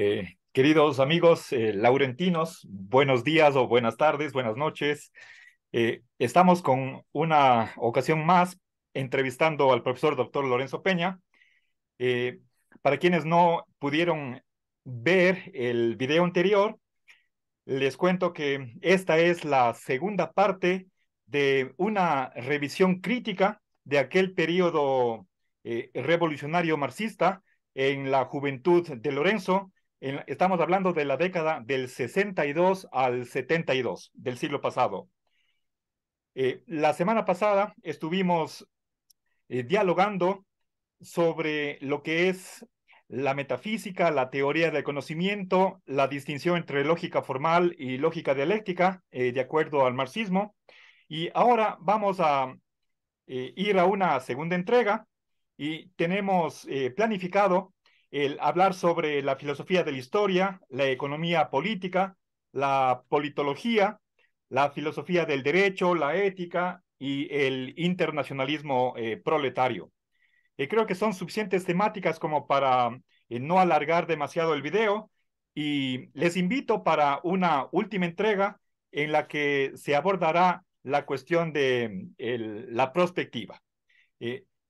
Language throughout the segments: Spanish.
Eh, queridos amigos eh, laurentinos, buenos días o buenas tardes, buenas noches. Eh, estamos con una ocasión más entrevistando al profesor doctor Lorenzo Peña. para quienes no pudieron ver el video anterior, les cuento que esta es la segunda parte de una revisión crítica de aquel periodo revolucionario marxista en la juventud de Lorenzo, estamos hablando de la década del 62 al 72 del siglo pasado. Eh, la semana pasada estuvimos eh, dialogando sobre lo que es la metafísica, la teoría del conocimiento, la distinción entre lógica formal y lógica dialéctica, eh, de acuerdo al marxismo. Y ahora vamos a ir a una segunda entrega y tenemos planificado el hablar sobre la filosofía de la historia, la economía política, la politología, la filosofía del derecho, la ética y el internacionalismo eh, proletario. Eh, creo que son suficientes temáticas como para eh, no alargar demasiado el video y les invito para una última entrega en la que se abordará la cuestión de la prospectiva.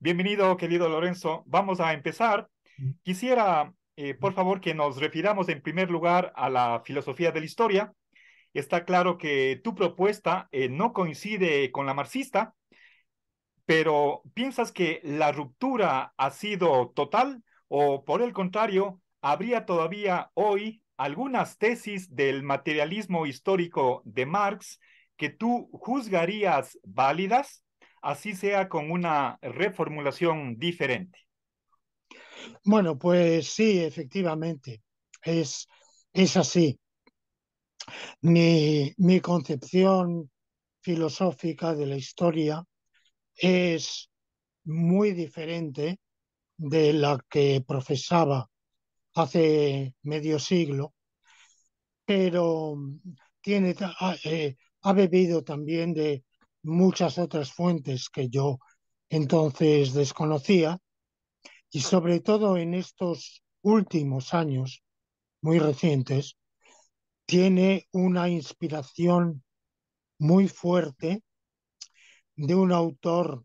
bienvenido, querido Lorenzo. Vamos a empezar Quisiera, eh, por favor, que nos refiramos en primer lugar a la filosofía de la historia. Está claro que tu propuesta eh, no coincide con la marxista, pero ¿piensas que la ruptura ha sido total o por el contrario, habría todavía hoy algunas tesis del materialismo histórico de Marx que tú juzgarías válidas, así sea con una reformulación diferente? Bueno, pues sí, efectivamente, es, así. Mi, concepción filosófica de la historia es muy diferente de la que profesaba hace medio siglo, pero tiene, ha eh, bebido también de muchas otras fuentes que yo entonces desconocía y sobre todo en estos últimos años muy recientes, tiene una inspiración muy fuerte de un autor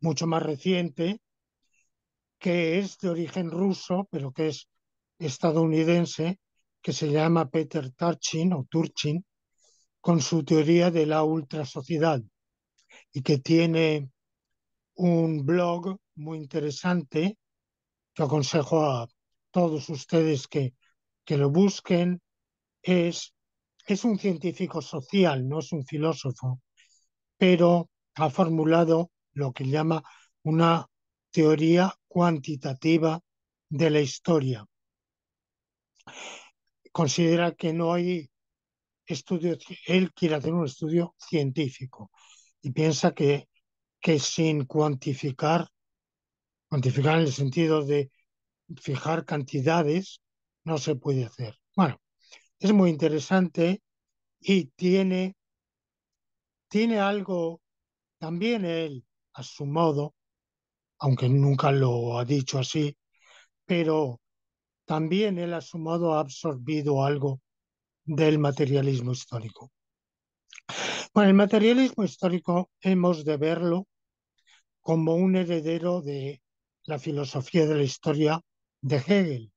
mucho más reciente, que es de origen ruso, pero que es estadounidense, que se llama Peter Tarchin o Turchin, con su teoría de la ultrasociedad y que tiene un blog muy interesante. que aconsejo a todos ustedes que, que lo busquen. Es, es un científico social, no es un filósofo, pero ha formulado lo que llama una teoría cuantitativa de la historia. Considera que no hay estudio, él quiere hacer un estudio científico y piensa que que sin cuantificar, cuantificar en el sentido de fijar cantidades, no se puede hacer. Bueno, es muy interesante y tiene, tiene algo también él a su modo, aunque nunca lo ha dicho así, pero también él a su modo ha absorbido algo del materialismo histórico. Bueno, el materialismo histórico hemos de verlo como un heredero de la filosofía de la historia de Hegel.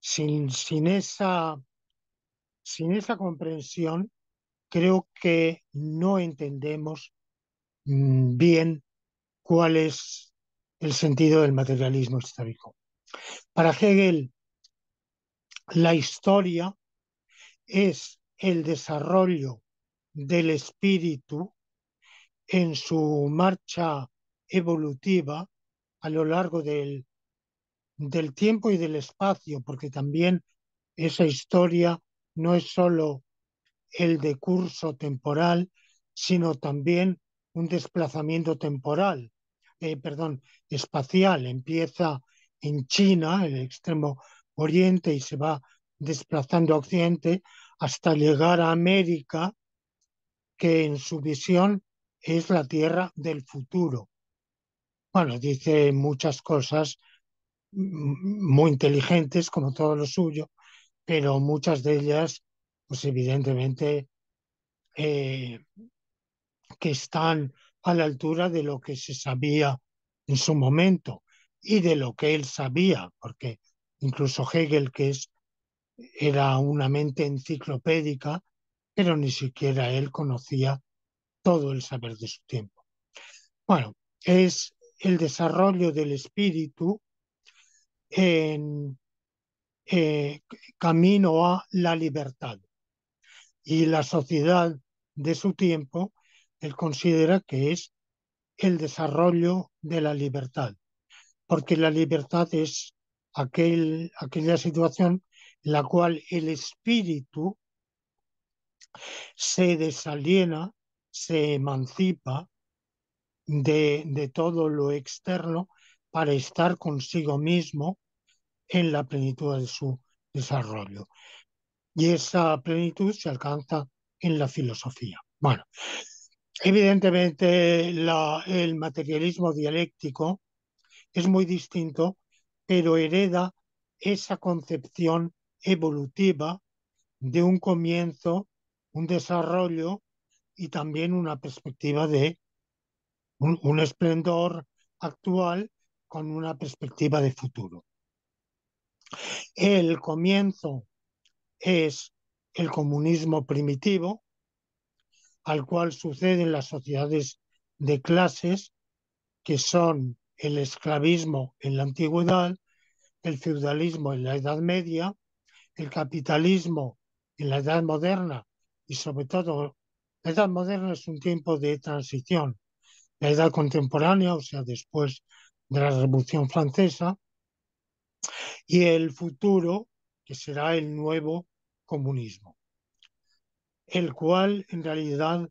Sin, sin, esa, sin esa comprensión, creo que no entendemos mm, bien cuál es el sentido del materialismo histórico. Para Hegel, la historia es el desarrollo del espíritu en su marcha evolutiva a lo largo del, tiempo y del espacio, porque también esa historia no es sólo el curso temporal, sino también un desplazamiento temporal, eh, perdón, espacial. Empieza en China, el extremo oriente, y se va desplazando a occidente hasta llegar a América, que en su visión es la tierra del futuro. Bueno, dice muchas cosas mm, muy inteligentes, como todo lo suyo, pero muchas de ellas, pues evidentemente, eh, que están a la altura de lo que se sabía en su momento y de lo que él sabía, porque incluso Hegel, que es era una mente enciclopédica, pero ni siquiera él conocía todo el saber de su tiempo. Bueno, es el desarrollo del espíritu en eh, camino a la libertad. Y la sociedad de su tiempo, él considera que es el desarrollo de la libertad, porque la libertad es aquel, aquella situación la cual el espíritu se desaliena, se emancipa de, todo lo externo para estar consigo mismo en la plenitud de su desarrollo. Y esa plenitud se alcanza en la filosofía. Bueno, evidentemente la, el materialismo dialéctico es muy distinto, pero hereda esa concepción evolutiva de un comienzo, un desarrollo y también una perspectiva de un, esplendor actual con una perspectiva de futuro. El comienzo es el comunismo primitivo, al cual suceden las sociedades de clases, que son el esclavismo en la antigüedad, el feudalismo en la Edad Media, el capitalismo en la edad moderna y sobre todo la edad moderna es un tiempo de transición. La edad contemporánea, o sea, después de la Revolución Francesa, y el futuro, que será el nuevo comunismo, el cual en realidad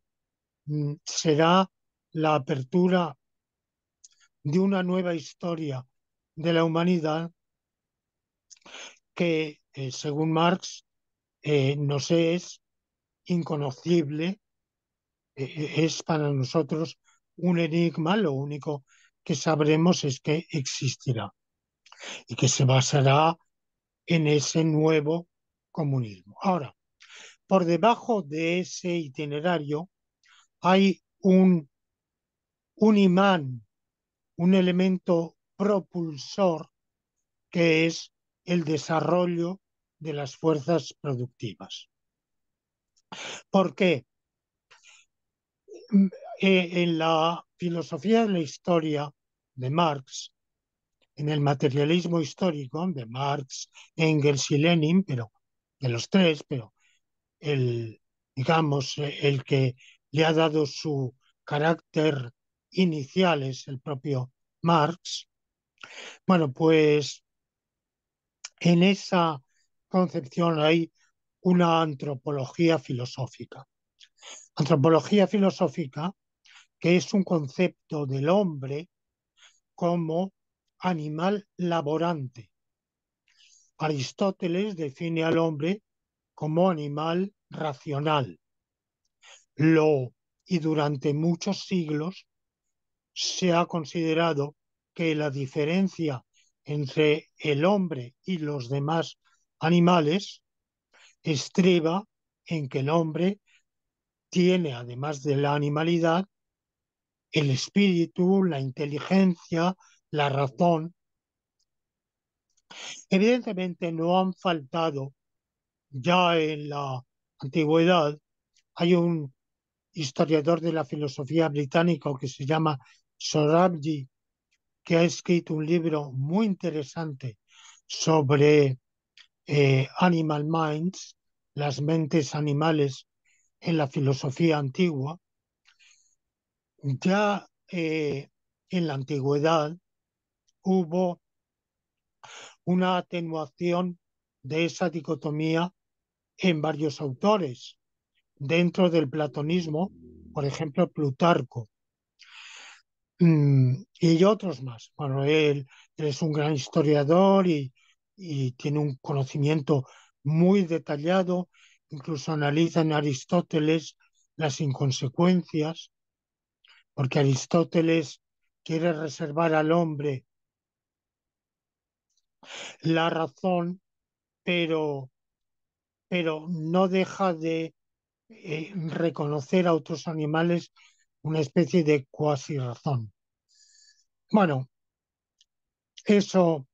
mm, será la apertura de una nueva historia de la humanidad que eh, según Marx, no eh, nos es inconocible, eh, es para nosotros un enigma, lo único que sabremos es que existirá y que se basará en ese nuevo comunismo. Ahora, por debajo de ese itinerario hay un, un imán, un elemento propulsor que es el desarrollo de las fuerzas productivas. ¿Por qué? Mm, eh, en la filosofía de la historia de Marx, en el materialismo histórico de Marx, Engels y Lenin, pero de los tres, pero el, digamos, el que le ha dado su carácter inicial es el propio Marx. Bueno, pues en esa concepción hay una antropología filosófica. Antropología filosófica, que es un concepto del hombre como animal laborante. Aristóteles define al hombre como animal racional. Lo y durante muchos siglos se ha considerado que la diferencia entre el hombre y los demás animales estriba en que el hombre tiene, además de la animalidad, el espíritu, la inteligencia, la razón. Evidentemente no han faltado ya en la antigüedad. Hay un historiador de la filosofía británico que se llama Sorabji que ha escrito un libro muy interesante sobre eh, Animal Minds, las mentes animales en la filosofía antigua, ya eh, en la antigüedad hubo una atenuación de esa dicotomía en varios autores. Dentro del platonismo, por ejemplo, Plutarco Mm, y otros más. Bueno, él, es un gran historiador y, tiene un conocimiento muy detallado, incluso analiza en Aristóteles las inconsecuencias, porque Aristóteles quiere reservar al hombre la razón, pero, pero no deja de eh, reconocer a otros animales una especie de cuasi razón. Bueno, eso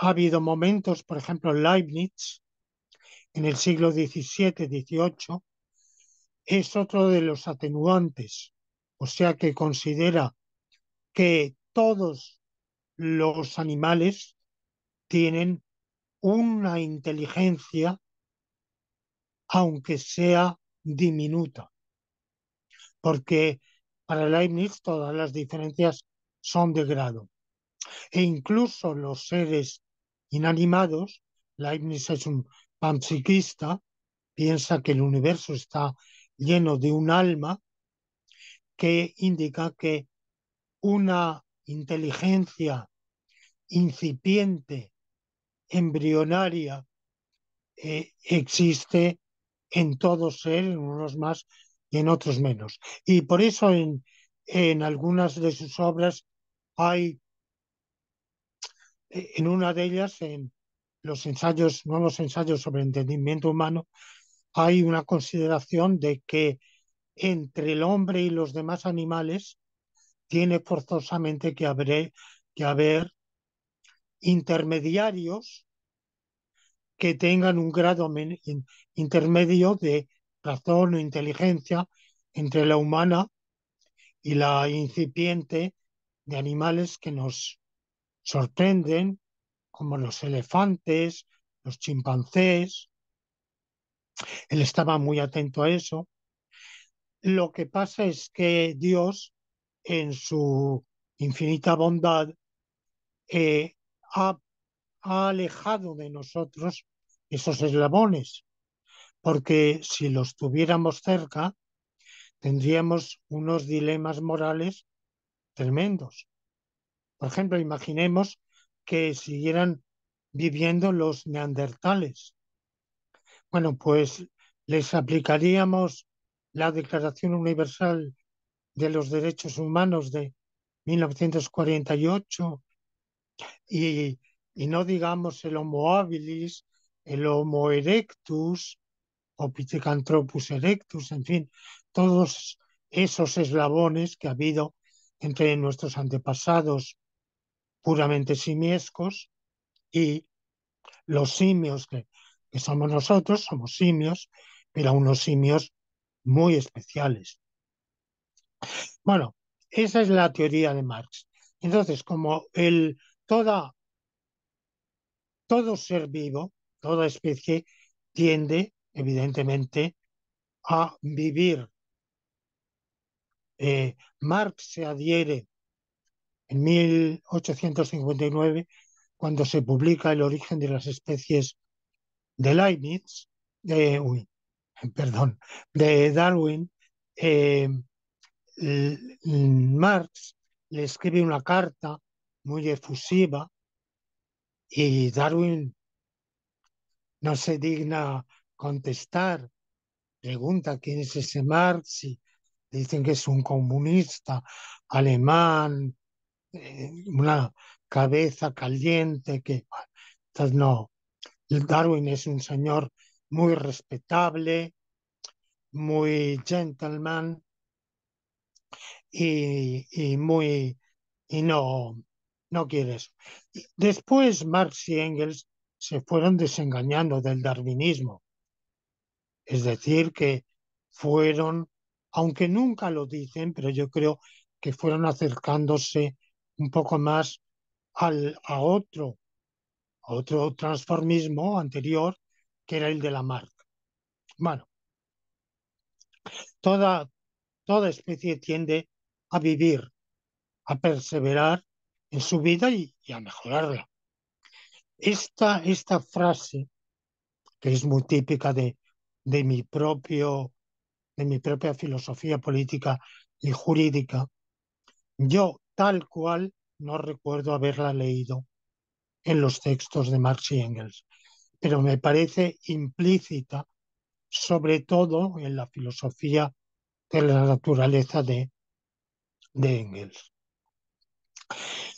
ha habido momentos, por ejemplo, Leibniz, en el siglo XVII-XVIII, es otro de los atenuantes, o sea que considera que todos los animales tienen una inteligencia, aunque sea diminuta porque para Leibniz todas las diferencias son de grado. E incluso los seres inanimados, Leibniz es un panpsiquista, piensa que el universo está lleno de un alma que indica que una inteligencia incipiente, embrionaria, eh, existe en todo ser, en unos más y en otros menos. Y por eso en, algunas de sus obras hay, eh, en una de ellas, en los ensayos, nuevos ensayos sobre entendimiento humano, hay una consideración de que entre el hombre y los demás animales tiene forzosamente que haber, que haber intermediarios que tengan un grado intermedio de razón o inteligencia entre la humana y la incipiente de animales que nos sorprenden, como los elefantes, los chimpancés. Él estaba muy atento a eso. Lo que pasa es que Dios, en su infinita bondad, eh, ha alejado de nosotros esos eslabones porque si los tuviéramos cerca, tendríamos unos dilemas morales tremendos. Por ejemplo, imaginemos que siguieran viviendo los neandertales. Bueno, pues les aplicaríamos la Declaración Universal de los Derechos Humanos de 1948 y, y no digamos el Homo habilis, el Homo erectus, o erectus, en fin, todos esos eslabones que ha habido entre nuestros antepasados puramente simiescos y los simios que, somos nosotros, somos simios, pero unos simios muy especiales. Bueno, esa es la teoría de Marx. Entonces, como el, todo ser vivo, toda especie, tiende evidentemente, a vivir. Eh, Marx se adhiere en 1859 cuando se publica El origen de las especies de Leibniz, de, eh, perdón, de Darwin, eh, Marx le escribe una carta muy efusiva y Darwin no se digna contestar. Pregunta quién es ese Marx y Dicen que es un comunista alemán, eh, una cabeza caliente que entonces no. Darwin es un señor muy respetable, muy gentleman y, y muy y no no quiere eso. Después Marx y Engels se fueron desengañando del darwinismo. Es decir, que fueron, aunque nunca lo dicen, pero yo creo que fueron acercándose un poco más al, a otro, otro transformismo anterior, que era el de la marca. Bueno, toda, toda especie tiende a vivir, a perseverar en su vida y, y a mejorarla. Esta, esta frase, que es muy típica de, de mi propio de mi propia filosofía política y jurídica, yo tal cual no recuerdo haberla leído en los textos de Marx y Engels, pero me parece implícita, sobre todo en la filosofía de la naturaleza de, de Engels.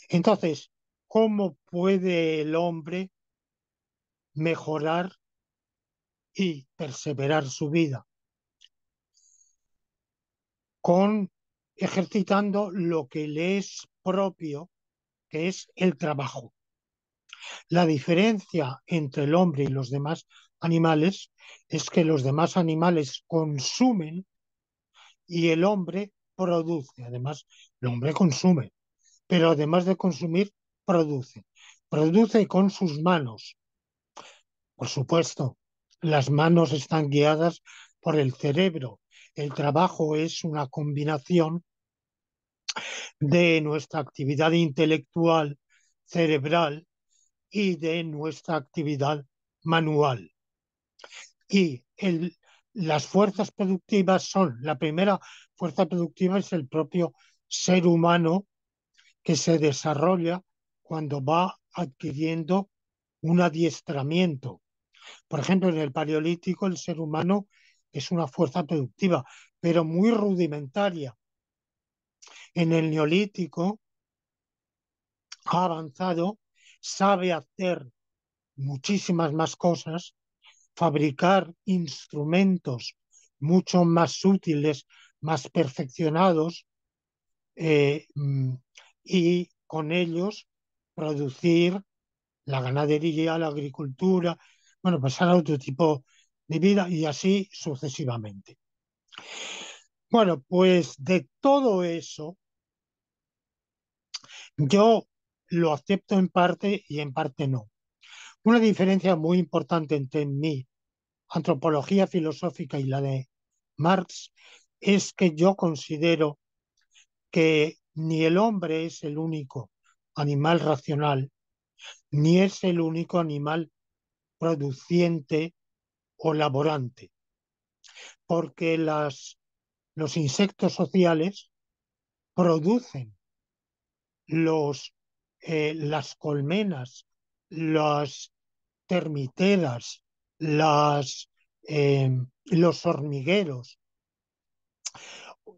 Entonces, ¿cómo puede el hombre mejorar y perseverar su vida con ejercitando lo que le es propio, que es el trabajo. La diferencia entre el hombre y los demás animales es que los demás animales consumen y el hombre produce. Además, el hombre consume, pero además de consumir, produce. Produce con sus manos. Por supuesto, las manos están guiadas por el cerebro. El trabajo es una combinación de nuestra actividad intelectual, cerebral y de nuestra actividad manual. Y las fuerzas productivas son, la primera fuerza productiva es el propio ser humano que se desarrolla cuando va adquiriendo un adiestramiento. Por ejemplo, en el Paleolítico el ser humano es una fuerza productiva, pero muy rudimentaria. En el Neolítico ha avanzado, sabe hacer muchísimas más cosas, fabricar instrumentos mucho más útiles, más perfeccionados, eh, mm, y con ellos producir la ganadería, la agricultura, bueno, pasar a otro tipo de vida y así sucesivamente. Bueno, pues de todo eso, yo lo acepto en parte y en parte no. Una diferencia muy importante entre mi antropología filosófica y la de Marx es que yo considero que ni el hombre es el único animal racional, ni es el único animal produciente o laborante. Porque los insectos sociales producen los, eh, las colmenas, las termiteras, las, eh, los hormigueros,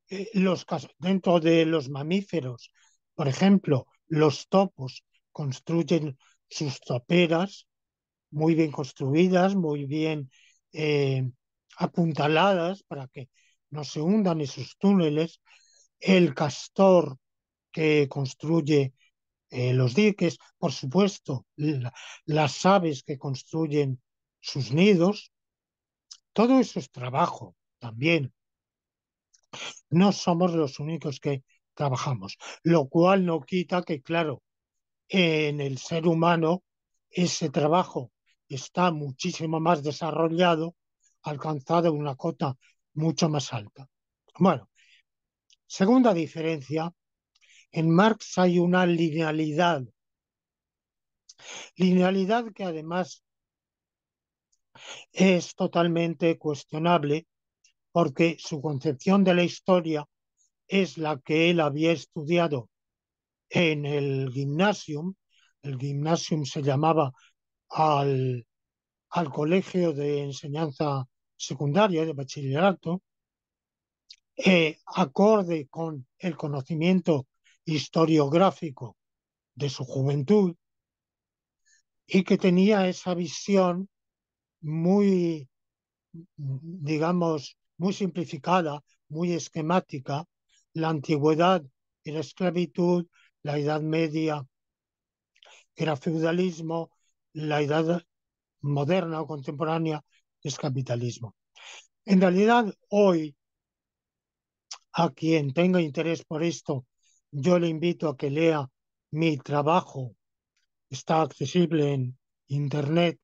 eh, los, dentro de los mamíferos, por ejemplo, los topos construyen sus toperas, muy bien construidas, muy bien eh, apuntaladas para que no se hundan esos túneles. El castor que construye eh, los diques, por supuesto, las aves que construyen sus nidos. Todo eso es trabajo también. No somos los únicos que trabajamos, lo cual no quita que, claro, en el ser humano ese trabajo está muchísimo más desarrollado, alcanzado una cota mucho más alta. Bueno, segunda diferencia, en Marx hay una linealidad, linealidad que además es totalmente cuestionable porque su concepción de la historia es la que él había estudiado en el gymnasium. El gymnasium se llamaba al, colegio de enseñanza secundaria, de bachillerato, eh, acorde con el conocimiento historiográfico de su juventud y que tenía esa visión muy, digamos, muy simplificada, muy esquemática, la antigüedad y la esclavitud, la Edad Media, era feudalismo, la edad moderna o contemporánea es capitalismo. En realidad, hoy, a quien tenga interés por esto, yo le invito a que lea mi trabajo. Está accesible en Internet.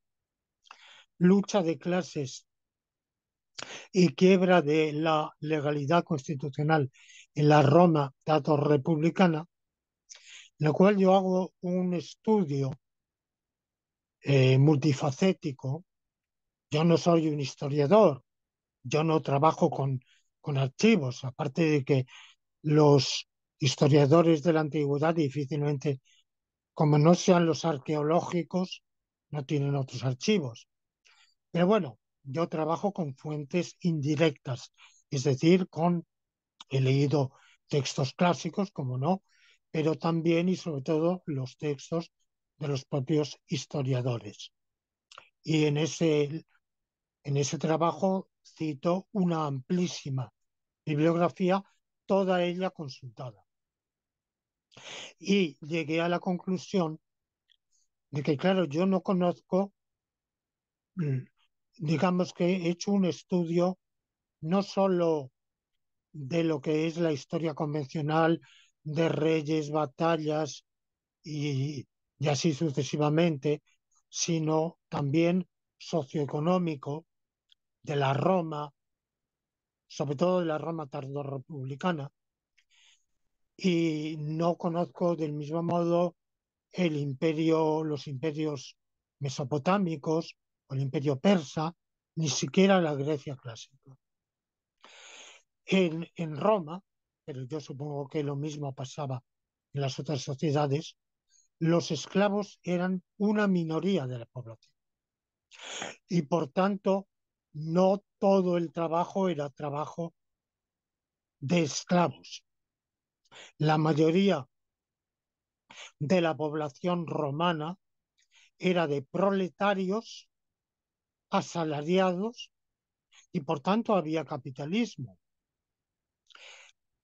Lucha de clases y quiebra de la legalidad constitucional en la Roma, dato republicana, la cual yo hago un estudio eh, multifacético. Yo no soy un historiador, yo no trabajo con, con archivos, aparte de que los historiadores de la antigüedad difícilmente, como no sean los arqueológicos, no tienen otros archivos. Pero bueno, yo trabajo con fuentes indirectas, es decir, con he leído textos clásicos, como no, pero también y sobre todo los textos de los propios historiadores. Y en ese, en ese trabajo cito una amplísima bibliografía, toda ella consultada. Y llegué a la conclusión de que, claro, yo no conozco, mm, digamos que he hecho un estudio no solo de lo que es la historia convencional de reyes, batallas y, y así sucesivamente, sino también socioeconómico de la Roma, sobre todo de la Roma tardorrepublicana. Y no conozco del mismo modo el imperio, los imperios mesopotámicos o el imperio persa, ni siquiera la Grecia clásica. En, en Roma, pero yo supongo que lo mismo pasaba en las otras sociedades, los esclavos eran una minoría de la población. Y por tanto, no todo el trabajo era trabajo de esclavos. La mayoría de la población romana era de proletarios asalariados y por tanto había capitalismo.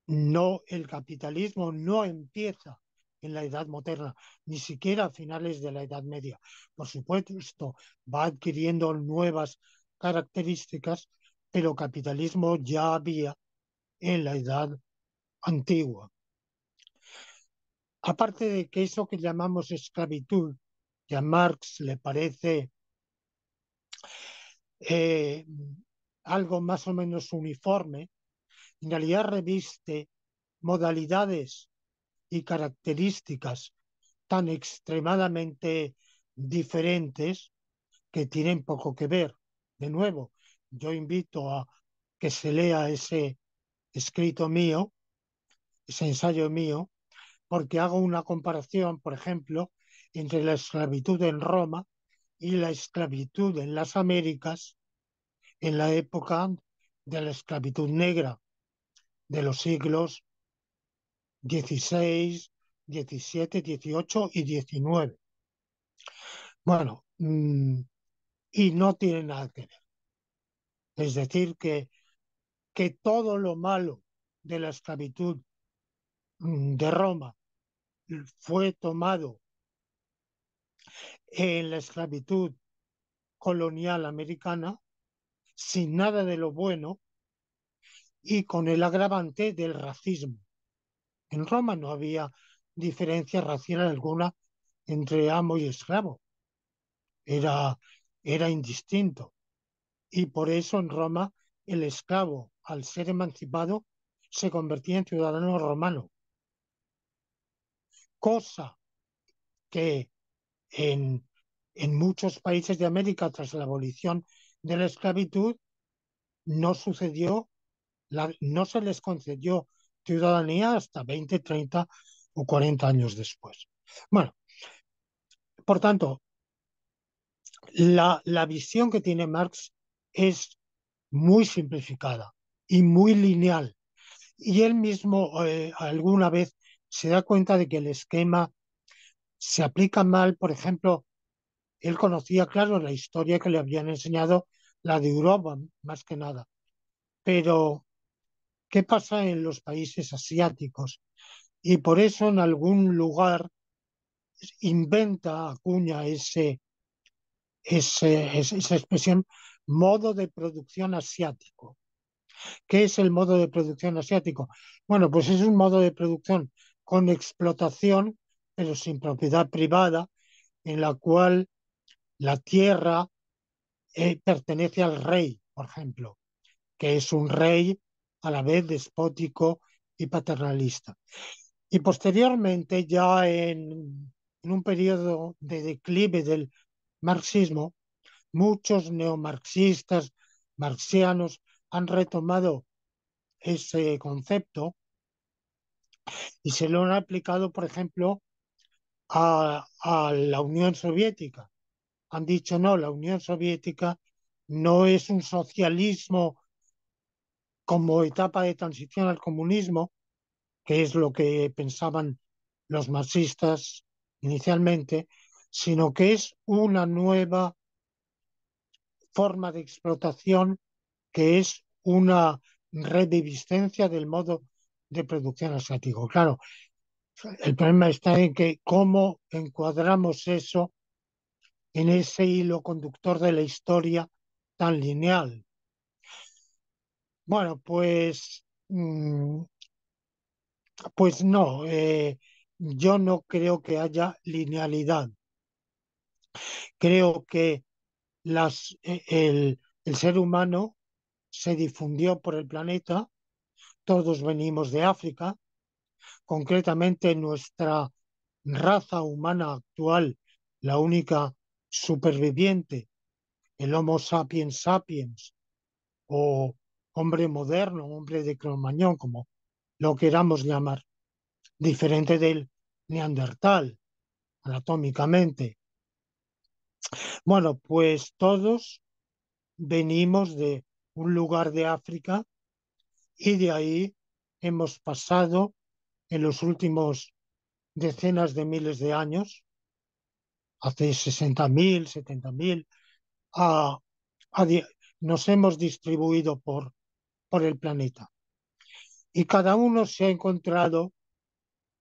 No, el capitalismo no empieza en la Edad Moderna, ni siquiera a finales de la Edad Media. Por supuesto, esto va adquiriendo nuevas características, pero capitalismo ya había en la Edad Antigua. Aparte de que eso que llamamos esclavitud, que a Marx le parece eh, algo más o menos uniforme, en realidad reviste modalidades y características tan extremadamente diferentes que tienen poco que ver. De nuevo, yo invito a que se lea ese escrito mío, ese ensayo mío, porque hago una comparación, por ejemplo, entre la esclavitud en Roma y la esclavitud en las Américas en la época de la esclavitud negra de los siglos 16, 17, 18 y 19. Bueno, mm, y no tiene nada que ver. Es decir, que, que todo lo malo de la esclavitud mm, de Roma fue tomado en la esclavitud colonial americana, sin nada de lo bueno y con el agravante del racismo en Roma no había diferencia racial alguna entre amo y esclavo. Era, era indistinto. Y por eso en Roma el esclavo, al ser emancipado, se convertía en ciudadano romano. Cosa que en, muchos países de América tras la abolición de la esclavitud no sucedió, no se les concedió ciudadanía hasta 20, 30 o 40 años después. Bueno, por tanto, la, la visión que tiene Marx es muy simplificada y muy lineal. Y él mismo eh, alguna vez se da cuenta de que el esquema se aplica mal, por ejemplo, él conocía, claro, la historia que le habían enseñado, la de Europa, más que nada, pero qué pasa en los países asiáticos. Y por eso en algún lugar inventa, acuña ese, esa expresión, modo de producción asiático. ¿Qué es el modo de producción asiático? Bueno, pues es un modo de producción con explotación, pero sin propiedad privada, en la cual la tierra eh, pertenece al rey, por ejemplo, que es un rey a la vez despótico y paternalista. Y posteriormente, ya en, un periodo de declive del marxismo, muchos neomarxistas marxianos han retomado ese concepto y se lo han aplicado, por ejemplo, a, a, la Unión Soviética. Han dicho, no, la Unión Soviética no es un socialismo como etapa de transición al comunismo, que es lo que pensaban los marxistas inicialmente, sino que es una nueva forma de explotación que es una reviviscencia del modo de producción asiático. Claro, el problema está en que cómo encuadramos eso en ese hilo conductor de la historia tan lineal. Bueno, pues, mm, pues no, eh, yo no creo que haya linealidad. Creo que las, eh, el, el ser humano se difundió por el planeta, todos venimos de África, concretamente nuestra raza humana actual, la única superviviente, el Homo sapiens sapiens o hombre moderno, hombre de Cromañón, como lo queramos llamar, diferente del neandertal, anatómicamente. Bueno, pues todos venimos de un lugar de África y de ahí hemos pasado en los últimos decenas de miles de años, hace 60.000, 70.000, a, nos hemos distribuido por por el planeta. Y cada uno se ha encontrado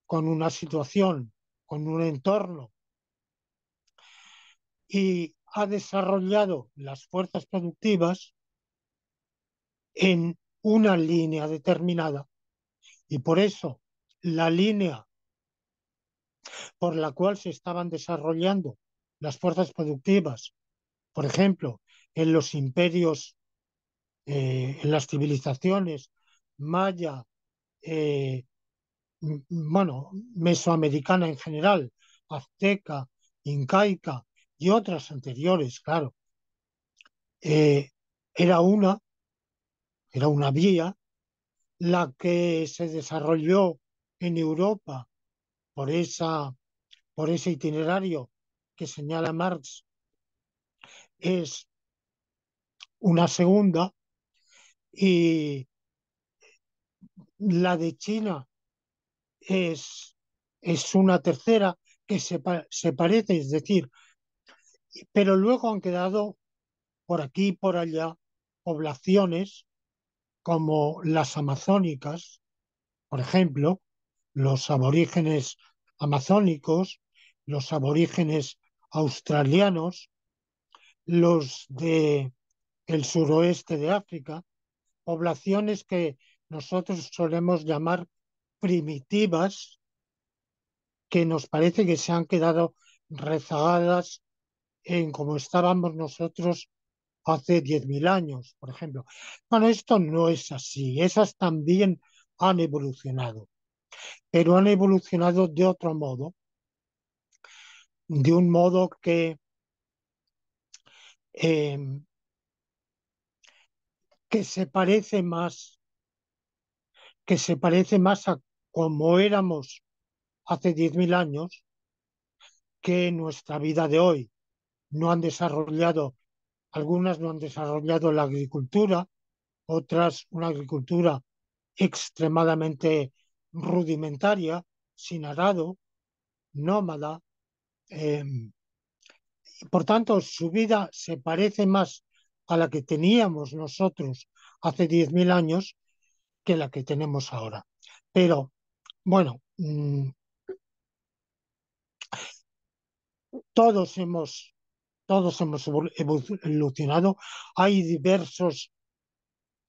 con una situación, con un entorno, y ha desarrollado las fuerzas productivas en una línea determinada. Y por eso la línea por la cual se estaban desarrollando las fuerzas productivas, por ejemplo, en los imperios eh, en las civilizaciones maya, eh, bueno, mesoamericana en general, azteca, incaica y otras anteriores, claro, eh, era una, era una vía, la que se desarrolló en Europa por, esa, por ese itinerario que señala Marx es una segunda y la de China es, una tercera que se, se parece, es decir, pero luego han quedado por aquí y por allá poblaciones como las amazónicas, por ejemplo, los aborígenes amazónicos, los aborígenes australianos, los de el suroeste de África, poblaciones que nosotros solemos llamar primitivas, que nos parece que se han quedado rezagadas en como estábamos nosotros hace 10.000 años, por ejemplo. Bueno, esto no es así, esas también han evolucionado, pero han evolucionado de otro modo, de un modo que eh, que se parece más, que se parece más a como éramos hace 10.000 años que nuestra vida de hoy. No han desarrollado, algunas no han desarrollado la agricultura, otras una agricultura extremadamente rudimentaria, sin arado, nómada. Em, por tanto, su vida se parece más a la que teníamos nosotros hace 10.000 años que la que tenemos ahora. Pero, bueno, mm, todos hemos, todos hemos evolucionado. Hay diversos,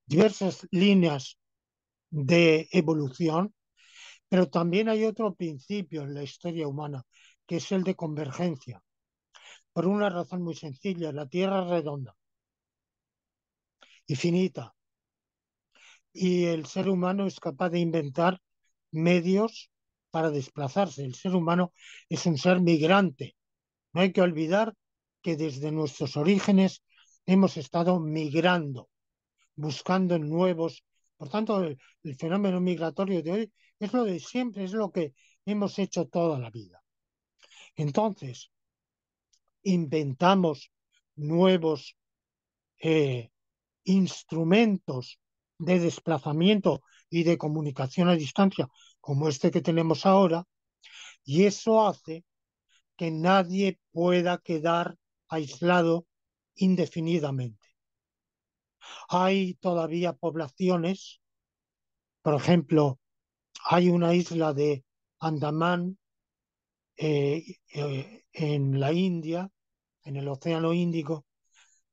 diversas líneas de evolución, pero también hay otro principio en la historia humana, que es el de convergencia. Por una razón muy sencilla, la Tierra es redonda y finita. Y el ser humano es capaz de inventar medios para desplazarse. El ser humano es un ser migrante. No hay que olvidar que desde nuestros orígenes hemos estado migrando, buscando nuevos. Por tanto, el, fenómeno migratorio de hoy es lo de siempre, es lo que hemos hecho toda la vida. Entonces, inventamos nuevos eh, instrumentos de desplazamiento y de comunicación a distancia como este que tenemos ahora, y eso hace que nadie pueda quedar aislado indefinidamente. Hay todavía poblaciones, por ejemplo, hay una isla de Andamán eh, eh, en la India, en el Océano Índico,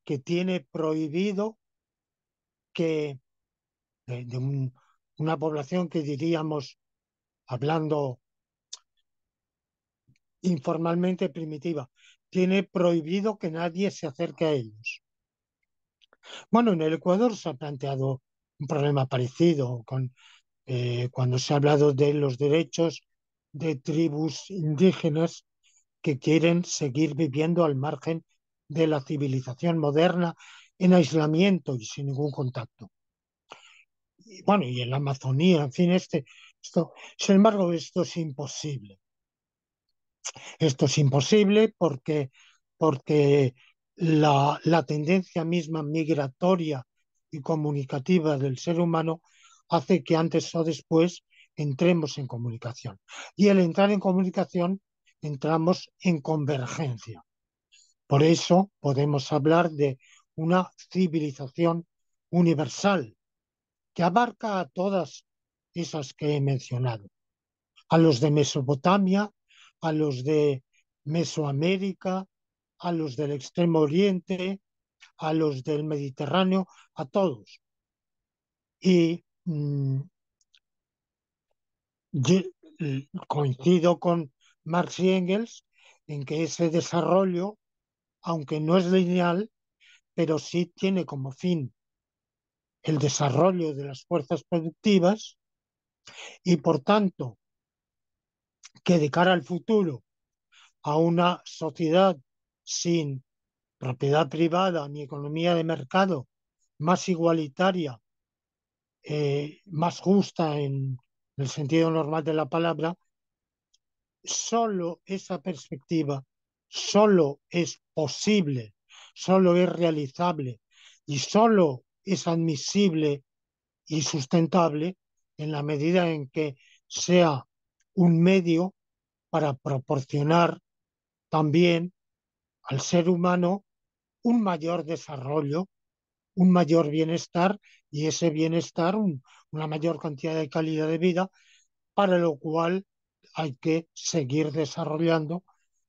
que tiene prohibido que de, una población que diríamos, hablando informalmente primitiva, tiene prohibido que nadie se acerque a ellos. Bueno, en el Ecuador se ha planteado un problema parecido con, eh, cuando se ha hablado de los derechos de tribus indígenas que quieren seguir viviendo al margen de la civilización moderna en aislamiento y sin ningún contacto. bueno, y en la Amazonía, en fin, este, sin embargo, esto es imposible. Esto es imposible porque, porque la, la tendencia misma migratoria y comunicativa del ser humano hace que antes o después entremos en comunicación. Y al entrar en comunicación, entramos en convergencia. Por eso podemos hablar de una civilización universal que abarca a todas esas que he mencionado, a los de Mesopotamia, a los de Mesoamérica, a los del Extremo Oriente, a los del Mediterráneo, a todos. Y mm, mm, coincido con Marx y Engels en que ese desarrollo, aunque no es lineal, pero sí tiene como fin el desarrollo de las fuerzas productivas y por tanto que de cara al futuro a una sociedad sin propiedad privada ni economía de mercado más igualitaria, eh, más justa en el sentido normal de la palabra, solo esa perspectiva, solo es posible solo es realizable y solo es admisible y sustentable en la medida en que sea un medio para proporcionar también al ser humano un mayor desarrollo, un mayor bienestar y ese bienestar, una mayor cantidad de calidad de vida, para lo cual hay que seguir desarrollando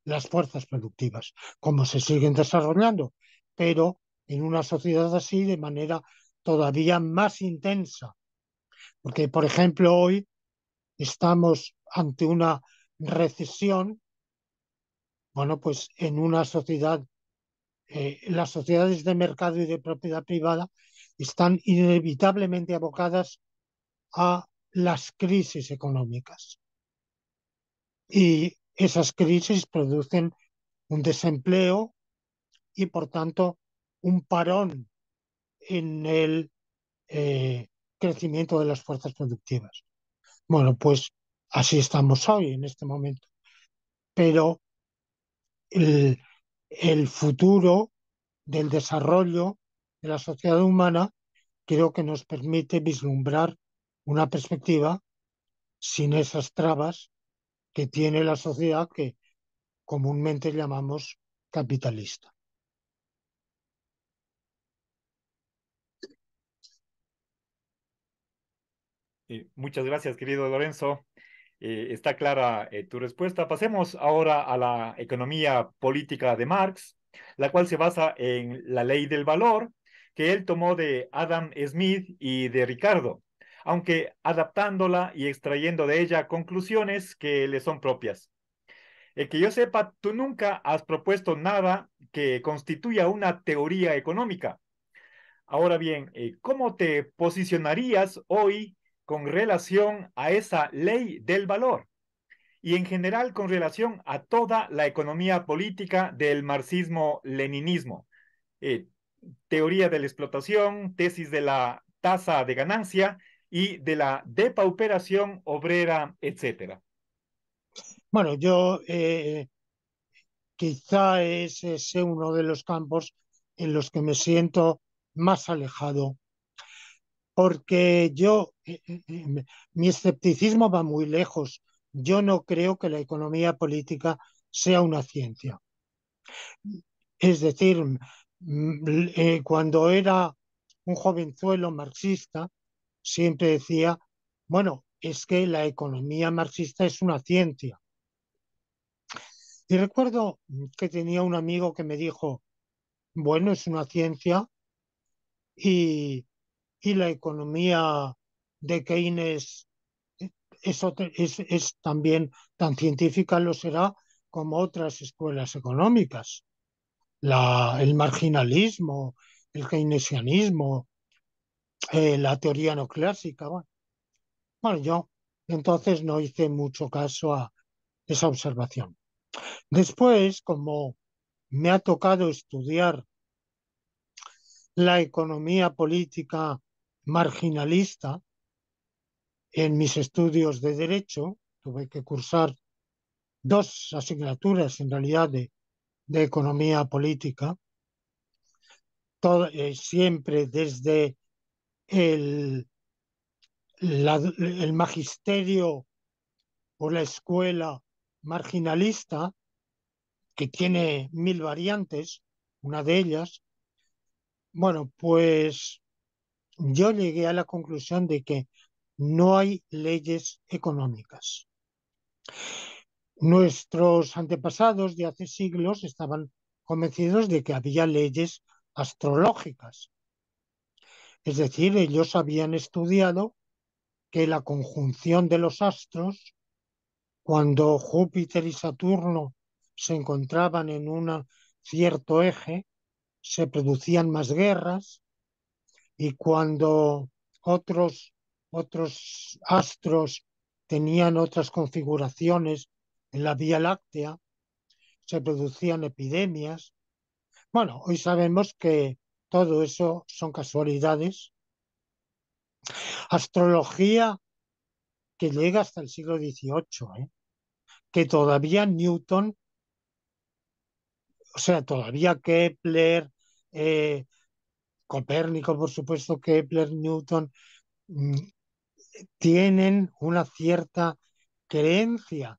las fuerzas productivas, como se siguen desarrollando, pero en una sociedad así de manera todavía más intensa. Porque, por ejemplo, hoy estamos ante una recesión, bueno, pues en una sociedad, eh, las sociedades de mercado y de propiedad privada están inevitablemente abocadas a las crisis económicas. Y esas crisis producen un desempleo y, por tanto, un parón en el eh, crecimiento de las fuerzas productivas. Bueno, pues así estamos hoy en este momento. Pero el futuro del desarrollo de la sociedad humana creo que nos permite vislumbrar una perspectiva sin esas trabas que tiene la sociedad que comúnmente llamamos capitalista. Eh, muchas gracias, querido Lorenzo. Eh, está clara eh, tu respuesta. Pasemos ahora a la economía política de Marx, la cual se basa en la ley del valor que él tomó de Adam Smith y de Ricardo aunque adaptándola y extrayendo de ella conclusiones que le son propias. El eh, que yo sepa, tú nunca has propuesto nada que constituya una teoría económica. Ahora bien, eh, ¿cómo te posicionarías hoy con relación a esa ley del valor? Y en general con relación a toda la economía política del marxismo-leninismo. Eh, teoría de la explotación, tesis de la tasa de ganancia y de la depauperación obrera, etcétera? Bueno, yo eh, quizá es uno de los campos en los que me siento más alejado, porque yo, eh, eh, mi escepticismo va muy lejos. Yo no creo que la economía política sea una ciencia. Es decir, mm, cuando era un jovenzuelo marxista, siempre decía, bueno, es que la economía marxista es una ciencia. Y recuerdo que tenía un amigo que me dijo, bueno, es una ciencia y, la economía de Keynes eh, es, es también tan científica, lo será como otras escuelas económicas. La, el marginalismo, el keynesianismo, eh, la teoría no clásica. Bueno. yo entonces no hice mucho caso a esa observación. Después, como me ha tocado estudiar la economía política marginalista en mis estudios de derecho, tuve que cursar dos asignaturas en realidad de, economía política, eh, siempre desde el, magisterio o la escuela marginalista, que tiene mil variantes, una de ellas, bueno, pues yo llegué a la conclusión de que no hay leyes económicas. Nuestros antepasados de hace siglos estaban convencidos de que había leyes astrológicas, es decir, ellos habían estudiado que la conjunción de los astros, cuando Júpiter y Saturno se encontraban en un cierto eje, se producían más guerras y cuando otros, otros astros tenían otras configuraciones en la Vía Láctea, se producían epidemias. Bueno, hoy sabemos que todo eso son casualidades. Astrología que llega hasta el siglo XVIII, ¿eh? que todavía Newton, o sea, todavía Kepler, eh, Copérnico, por supuesto, Kepler, Newton, mm, tienen una cierta creencia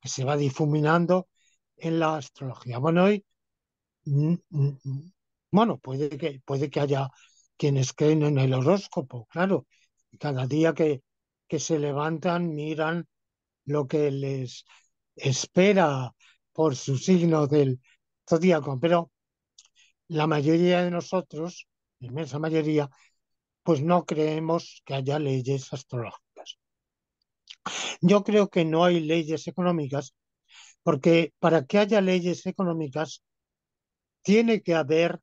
que se va difuminando en la astrología. Bueno, hoy mm, mm, bueno, puede que, puede que haya quienes creen en el horóscopo, claro. Cada día que, que se levantan, miran lo que les espera por su signo del zodíaco. Pero la mayoría de nosotros, la inmensa mayoría, pues no creemos que haya leyes astrológicas. Yo creo que no hay leyes económicas, porque para que haya leyes económicas, tiene que haber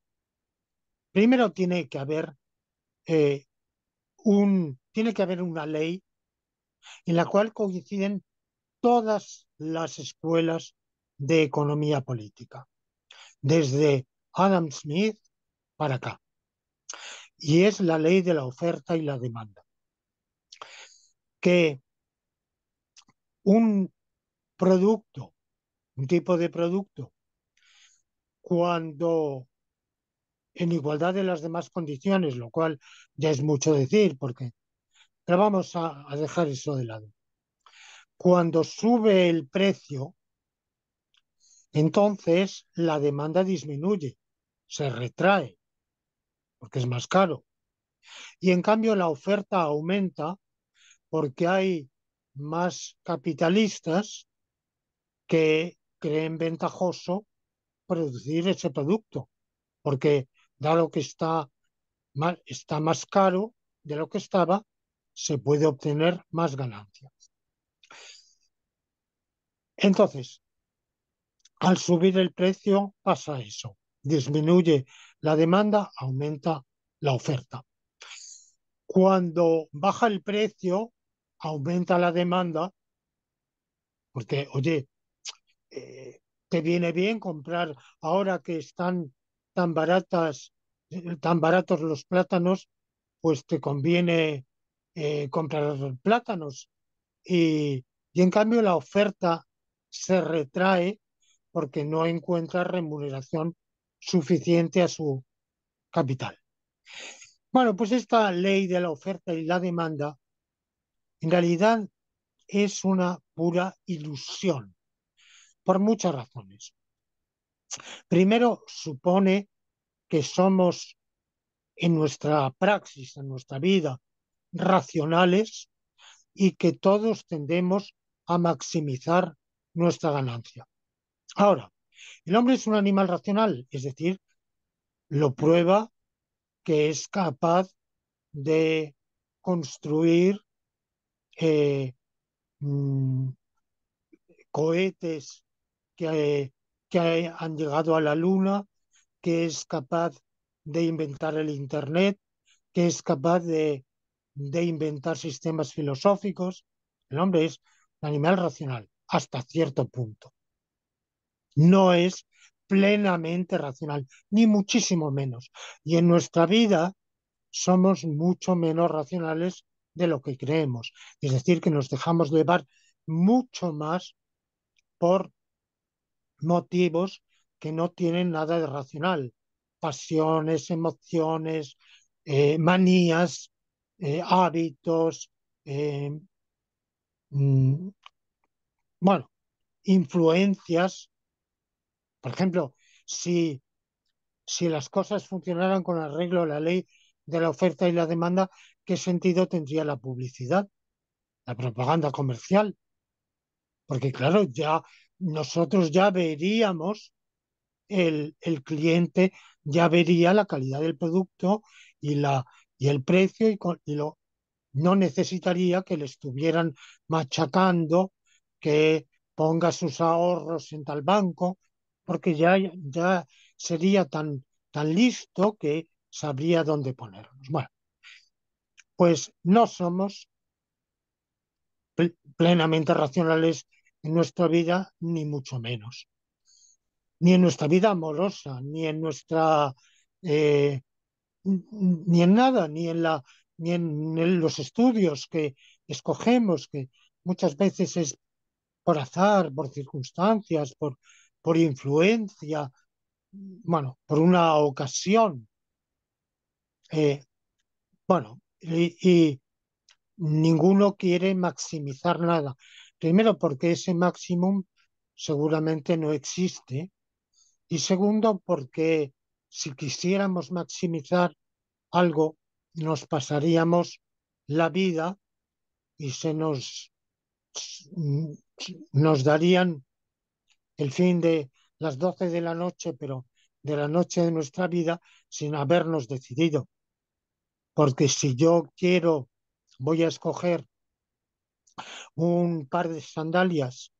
primero tiene que haber eh, un, tiene que haber una ley en la cual coinciden todas las escuelas de economía política, desde Adam Smith para acá. Y es la ley de la oferta y la demanda. Que un producto, un tipo de producto, cuando en igualdad de las demás condiciones, lo cual ya es mucho decir, porque... Pero vamos a, a dejar eso de lado. Cuando sube el precio, entonces la demanda disminuye, se retrae, porque es más caro. Y en cambio la oferta aumenta porque hay más capitalistas que creen ventajoso producir ese producto, porque dado que está más, está más caro de lo que estaba, se puede obtener más ganancias. Entonces, al subir el precio pasa eso, disminuye la demanda, aumenta la oferta. Cuando baja el precio, aumenta la demanda, porque, oye, eh, te viene bien comprar ahora que están tan baratas, eh, tan baratos los plátanos, pues te conviene eh, comprar los plátanos. y en cambio la oferta se retrae porque no encuentra remuneración suficiente a su capital. Bueno, pues esta ley de la oferta y la demanda en realidad es una pura ilusión, por muchas razones. Primero, supone que somos en nuestra praxis, en nuestra vida, racionales y que todos tendemos a maximizar nuestra ganancia. Ahora, el hombre es un animal racional, es decir, lo prueba que es capaz de construir eh, mm, cohetes que que han llegado a la Luna, que es capaz de inventar el Internet, que es capaz de, de inventar sistemas filosóficos. El hombre es un animal racional hasta cierto punto. No es plenamente racional, ni muchísimo menos. Y en nuestra vida somos mucho menos racionales de lo que creemos. Es decir, que nos dejamos llevar mucho más por motivos que no tienen nada de racional, pasiones, emociones, eh, manías, eh, hábitos, eh, mm, bueno, influencias. Por ejemplo, si, si las cosas funcionaran con arreglo a la ley de la oferta y la demanda, ¿qué sentido tendría la publicidad? La propaganda comercial. Porque claro, ya nosotros ya veríamos el, cliente, ya vería la calidad del producto y, la, y el precio y, lo, no necesitaría que le estuvieran machacando que ponga sus ahorros en tal banco, porque ya, ya sería tan, tan listo que sabría dónde ponerlos Bueno, pues no somos plenamente racionales en nuestra vida, ni mucho menos. Ni en nuestra vida amorosa, ni en nuestra... Eh, ni en nada, ni en, la, ni en los estudios que escogemos, que muchas veces es por azar, por circunstancias, por, por influencia, bueno, por una ocasión. Eh, bueno, y, ninguno quiere maximizar nada. Primero, porque ese máximo seguramente no existe. Y segundo, porque si quisiéramos maximizar algo, nos pasaríamos la vida y se nos, nos darían el fin de las 12 de la noche, pero de la noche de nuestra vida sin habernos decidido. Porque si yo quiero, voy a escoger un par de sandalias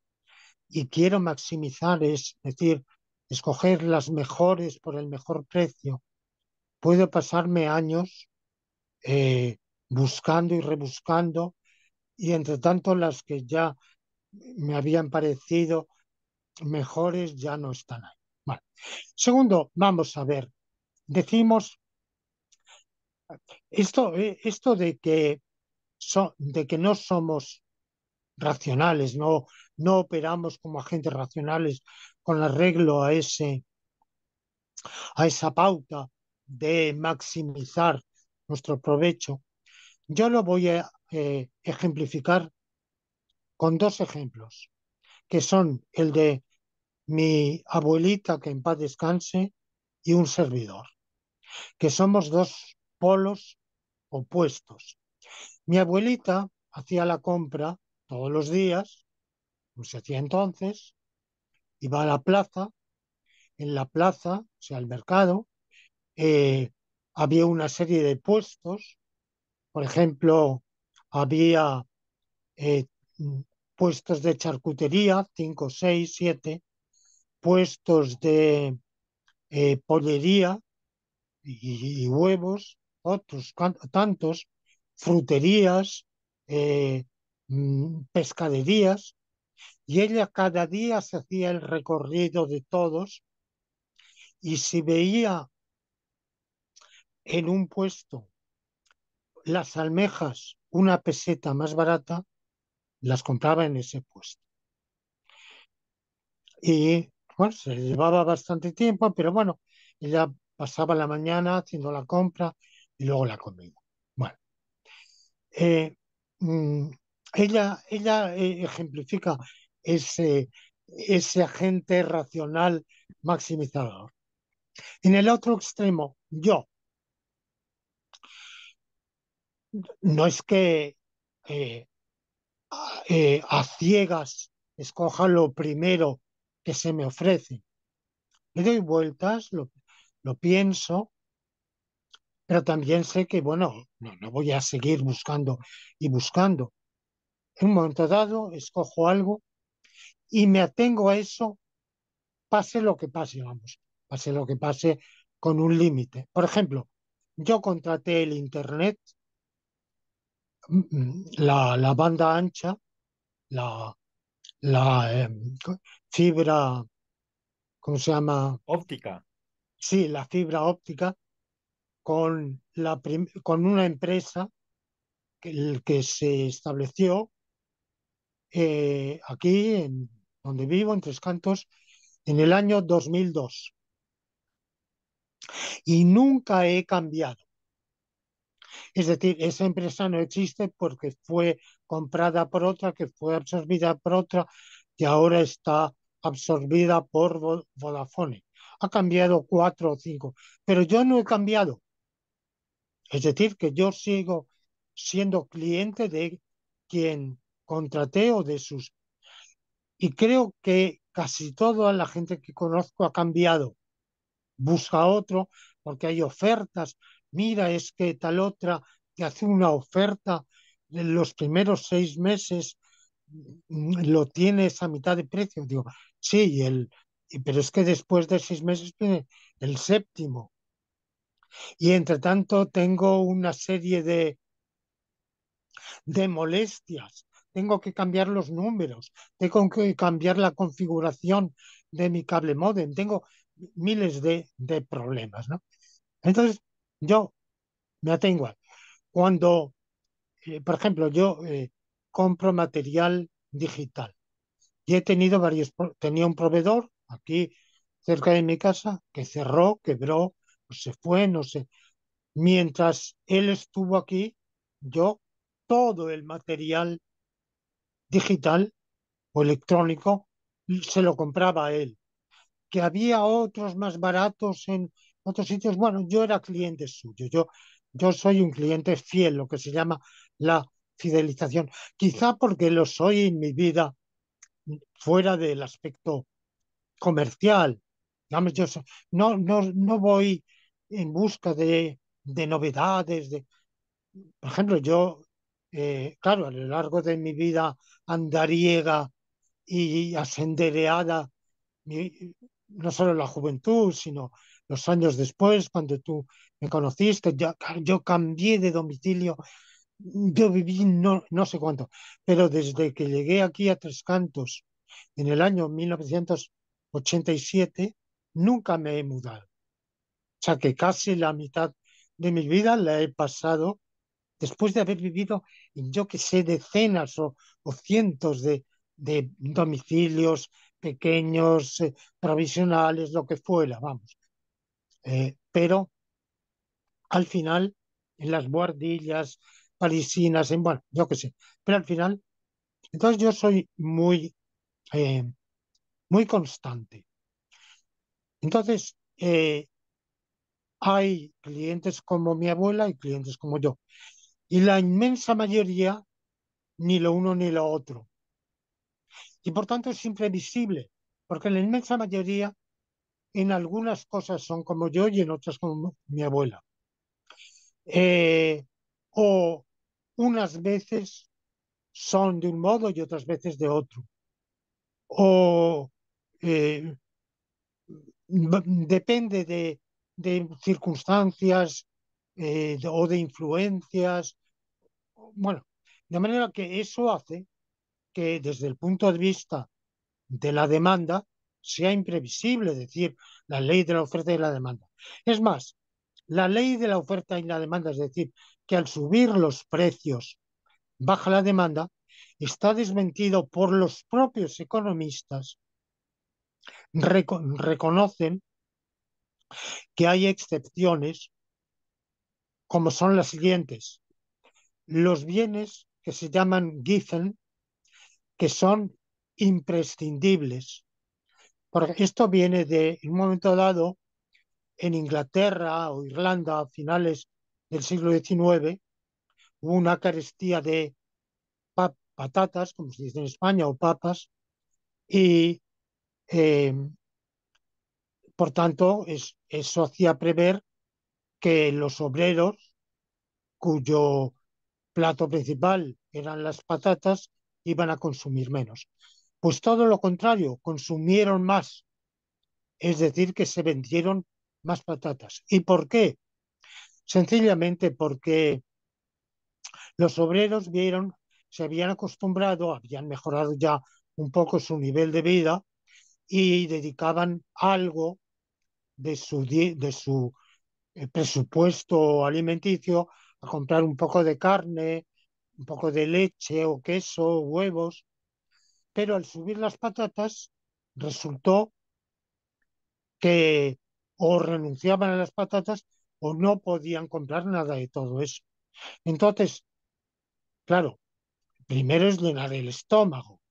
y quiero maximizar, es decir, escoger las mejores por el mejor precio, puedo pasarme años eh, buscando y rebuscando y entre tanto las que ya me habían parecido mejores ya no están ahí. Segundo, vamos a ver, decimos esto, eh, esto de, que son de que no somos racionales, no, no operamos como agentes racionales con arreglo a, ese, a esa pauta de maximizar nuestro provecho. Yo lo voy a eh, ejemplificar con dos ejemplos, que son el de mi abuelita, que en paz descanse, y un servidor, que somos dos polos opuestos. Mi abuelita hacía la compra todos los días, como pues se hacía entonces, iba a la plaza, en la plaza, o sea, al mercado, eh, había una serie de puestos, por ejemplo, había eh, puestos de charcutería, cinco, seis, siete, puestos de eh, pollería y, huevos, otros tantos, fruterías, eh, Mm, pescaderías y ella cada día se hacía el recorrido de todos y si veía en un puesto las almejas una peseta más barata, las compraba en ese puesto. Y bueno, se llevaba bastante tiempo, pero bueno, ella pasaba la mañana haciendo la compra y luego la comida. Bueno, eh, mm, ella, ella eh, ejemplifica ese, ese agente racional maximizador. En el otro extremo, yo. No es que eh, eh, a ciegas escoja lo primero que se me ofrece. Le doy vueltas, lo, pienso, pero también sé que, bueno, no voy a seguir buscando y buscando en un momento dado escojo algo y me atengo a eso, pase lo que pase, vamos, pase lo que pase con un límite. Por ejemplo, yo contraté el Internet, mm, mm, la, banda ancha, la, la em, fibra, ¿cómo se llama? Óptica. Sí, la fibra óptica con, la con una empresa que se estableció eh, aquí en donde vivo, en Tres Cantos, en el año 2002. Y nunca he cambiado. Es decir, esa empresa no existe porque fue comprada por otra, que fue absorbida por otra, que ahora está absorbida por Vodafone. Ha cambiado cuatro o cinco, pero yo no he cambiado. Es decir, que yo sigo siendo cliente de quien contrateo de sus... Y creo que casi toda la gente que conozco ha cambiado. Busca otro porque hay ofertas. Mira, es que tal otra que hace una oferta en los primeros seis meses mm, lo tienes a mitad de precio. Digo, sí, el, pero es que después de seis meses tiene el séptimo. Y entre tanto tengo una serie de, de molestias tengo que cambiar los números, tengo que cambiar la configuración de mi cable modem, tengo miles de, problemas, ¿no? Entonces, yo me atengo a cuando, eh, por ejemplo, yo eh, compro material digital y he tenido varios, tenía un proveedor aquí cerca de mi casa que cerró, quebró, pues se fue, no sé. Mientras él estuvo aquí, yo todo el material digital o electrónico, se lo compraba él. Que había otros más baratos en otros sitios, bueno, yo era cliente suyo, yo, yo soy un cliente fiel, lo que se llama la fidelización. Quizá porque lo soy en mi vida fuera del aspecto comercial. yo no, no, no voy en busca de, novedades. De... Por ejemplo, yo eh, claro, a lo largo de mi vida andariega y asendereada, no solo la juventud, sino los años después, cuando tú me conociste, yo, cambié de domicilio, yo viví no, no sé cuánto, pero desde que llegué aquí a Tres Cantos en el año 1987, nunca me he mudado. O sea que casi la mitad de mi vida la he pasado después de haber vivido, yo que sé, decenas o, cientos de, domicilios pequeños, eh, provisionales, lo que fuera, vamos. Eh, pero al final, en las guardillas parisinas, bueno, yo que sé, pero al final, entonces yo soy muy, eh, muy constante. Entonces, hay clientes como mi abuela y clientes como yo. Y la inmensa mayoría, ni lo uno ni lo otro. Y por tanto es imprevisible, porque la inmensa mayoría en algunas cosas son como yo y en otras como mi abuela. Eh, o unas veces son de un modo y otras veces de otro. O eh, depende de, circunstancias eh, o de influencias bueno, de manera que eso hace que desde el punto de vista de la demanda sea imprevisible, decir, la ley de la oferta y la demanda. Es más, la ley de la oferta y la demanda, es decir, que al subir los precios baja la demanda, está desmentido por los propios economistas. reconocen que hay excepciones como son las siguientes los bienes que se llaman gifen, que son imprescindibles. Porque esto viene de, un momento dado, en Inglaterra o Irlanda a finales del siglo XIX, hubo una carestía de patatas, como se dice en España, o papas, y em, por tanto es, eso hacía prever que los obreros, cuyo plato principal eran las patatas, iban a consumir menos. Pues todo lo contrario, consumieron más. Es decir, que se vendieron más patatas. ¿Y por qué? Sencillamente porque los obreros vieron, se habían acostumbrado, habían mejorado ya un poco su nivel de vida y dedicaban algo de su, de su eh, presupuesto alimenticio a comprar un poco de carne, un poco de leche o queso, huevos, pero al subir las patatas resultó que o renunciaban a las patatas o no podían comprar nada de todo eso. Entonces, claro, primero es llenar el estómago.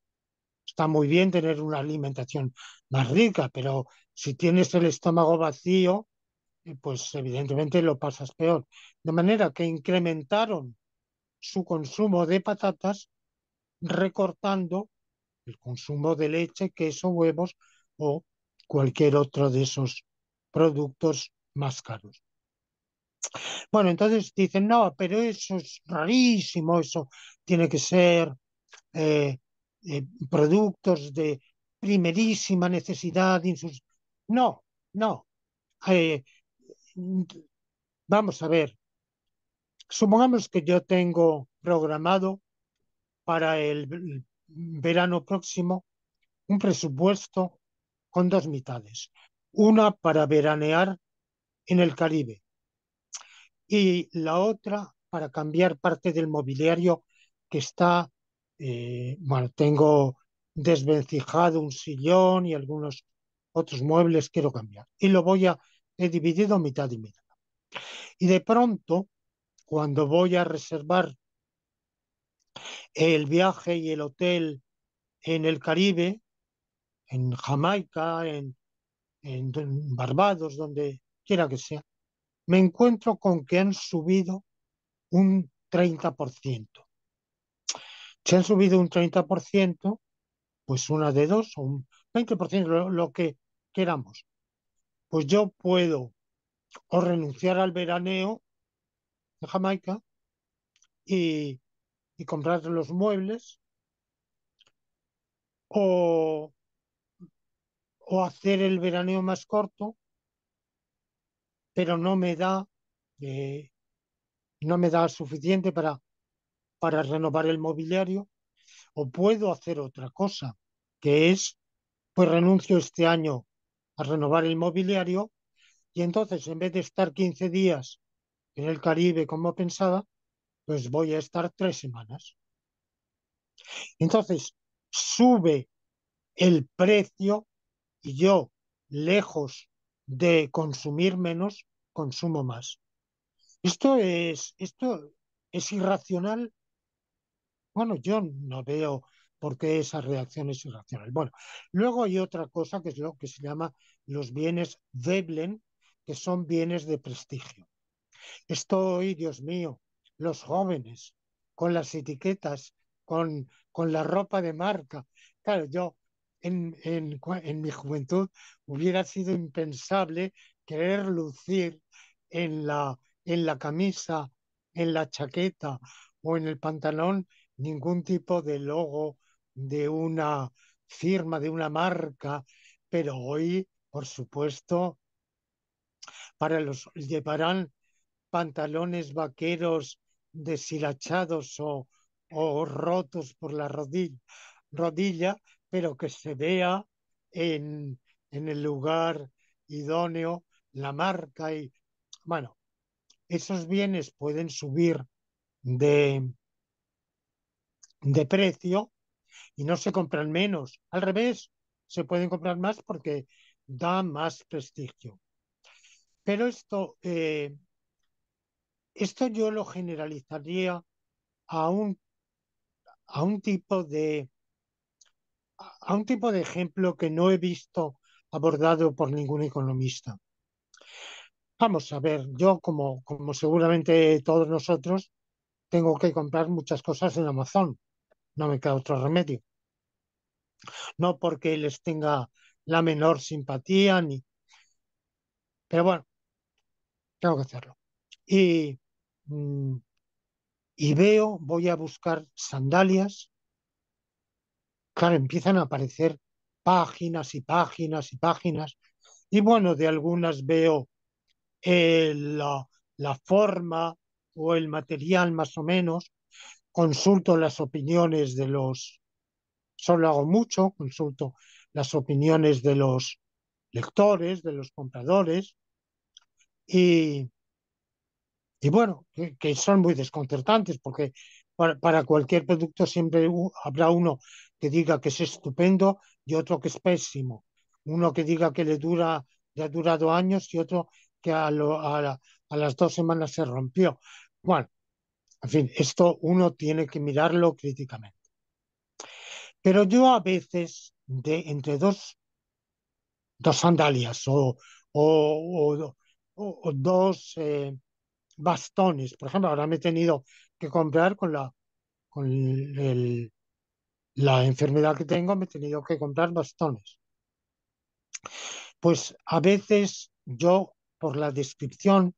Está muy bien tener una alimentación más rica, pero si tienes el estómago vacío, pues evidentemente lo pasas peor. De manera que incrementaron su consumo de patatas recortando el consumo de leche, queso, huevos o cualquier otro de esos productos más caros. Bueno, entonces dicen, no, pero eso es rarísimo, eso tiene que ser eh, eh, productos de primerísima necesidad. No, no. Eh, vamos a ver, supongamos que yo tengo programado para el verano próximo un presupuesto con dos mitades. Una para veranear en el Caribe y la otra para cambiar parte del mobiliario que está, eh, bueno, tengo desvencijado un sillón y algunos otros muebles, quiero cambiar. Y lo voy a he dividido mitad y mitad. Y de pronto, cuando voy a reservar el viaje y el hotel en el Caribe, en Jamaica, en, Barbados, donde quiera que sea, me encuentro con que han subido un 30%. Si han subido un 30%, pues una de dos o un 20%, lo que queramos pues yo puedo o renunciar al veraneo de Jamaica y, comprar los muebles o, hacer el veraneo más corto, pero no me da eh, no me da suficiente para, para renovar el mobiliario, o puedo hacer otra cosa, que es, pues renuncio este año renovar el mobiliario y entonces en vez de estar 15 días en el Caribe como pensaba, pues voy a estar tres semanas. Entonces sube el precio y yo, lejos de consumir menos, consumo más. Esto es, esto es irracional. Bueno, yo no veo por qué esas reacciones irracionales. Bueno, luego hay otra cosa que es lo que se llama los bienes Veblen, que son bienes de prestigio. Esto hoy, Dios mío, los jóvenes, con las etiquetas, con, la ropa de marca. Claro, yo en, mi juventud hubiera sido impensable querer lucir en la, en la camisa, en la chaqueta o en el pantalón ningún tipo de logo de una firma, de una marca, pero hoy, por supuesto, para los llevarán pantalones vaqueros deshilachados o, o rotos por la rodilla, rodilla, pero que se vea en, en el lugar idóneo la marca y, bueno, esos bienes pueden subir de, de precio y no se compran menos. Al revés, se pueden comprar más porque da más prestigio. Pero esto, eh, esto yo lo generalizaría a un, a un tipo de a un tipo de ejemplo que no he visto abordado por ningún economista. Vamos a ver, yo como, como seguramente todos nosotros, tengo que comprar muchas cosas en Amazon no me queda otro remedio. No porque les tenga la menor simpatía, ni... Pero bueno, tengo que hacerlo. Y, mm, y veo, voy a buscar sandalias. Claro, empiezan a aparecer páginas y páginas y páginas. Y bueno, de algunas veo eh, la forma o el material más o menos, consulto las opiniones de los, solo hago mucho, consulto las opiniones de los lectores, de los compradores, y, y bueno, que, son muy desconcertantes, porque para, cualquier producto siempre habrá uno que diga que es estupendo y otro que es pésimo, uno que diga que le dura, ha durado años y otro que a, a, a las dos semanas se rompió. Bueno, en fin, esto uno tiene que mirarlo críticamente. Pero yo a veces, de, entre dos, dos sandalias o, dos eh, bastones, por ejemplo, ahora me he tenido que comprar con la, con la enfermedad que tengo, me he tenido que comprar bastones. Pues a veces yo, por la descripción,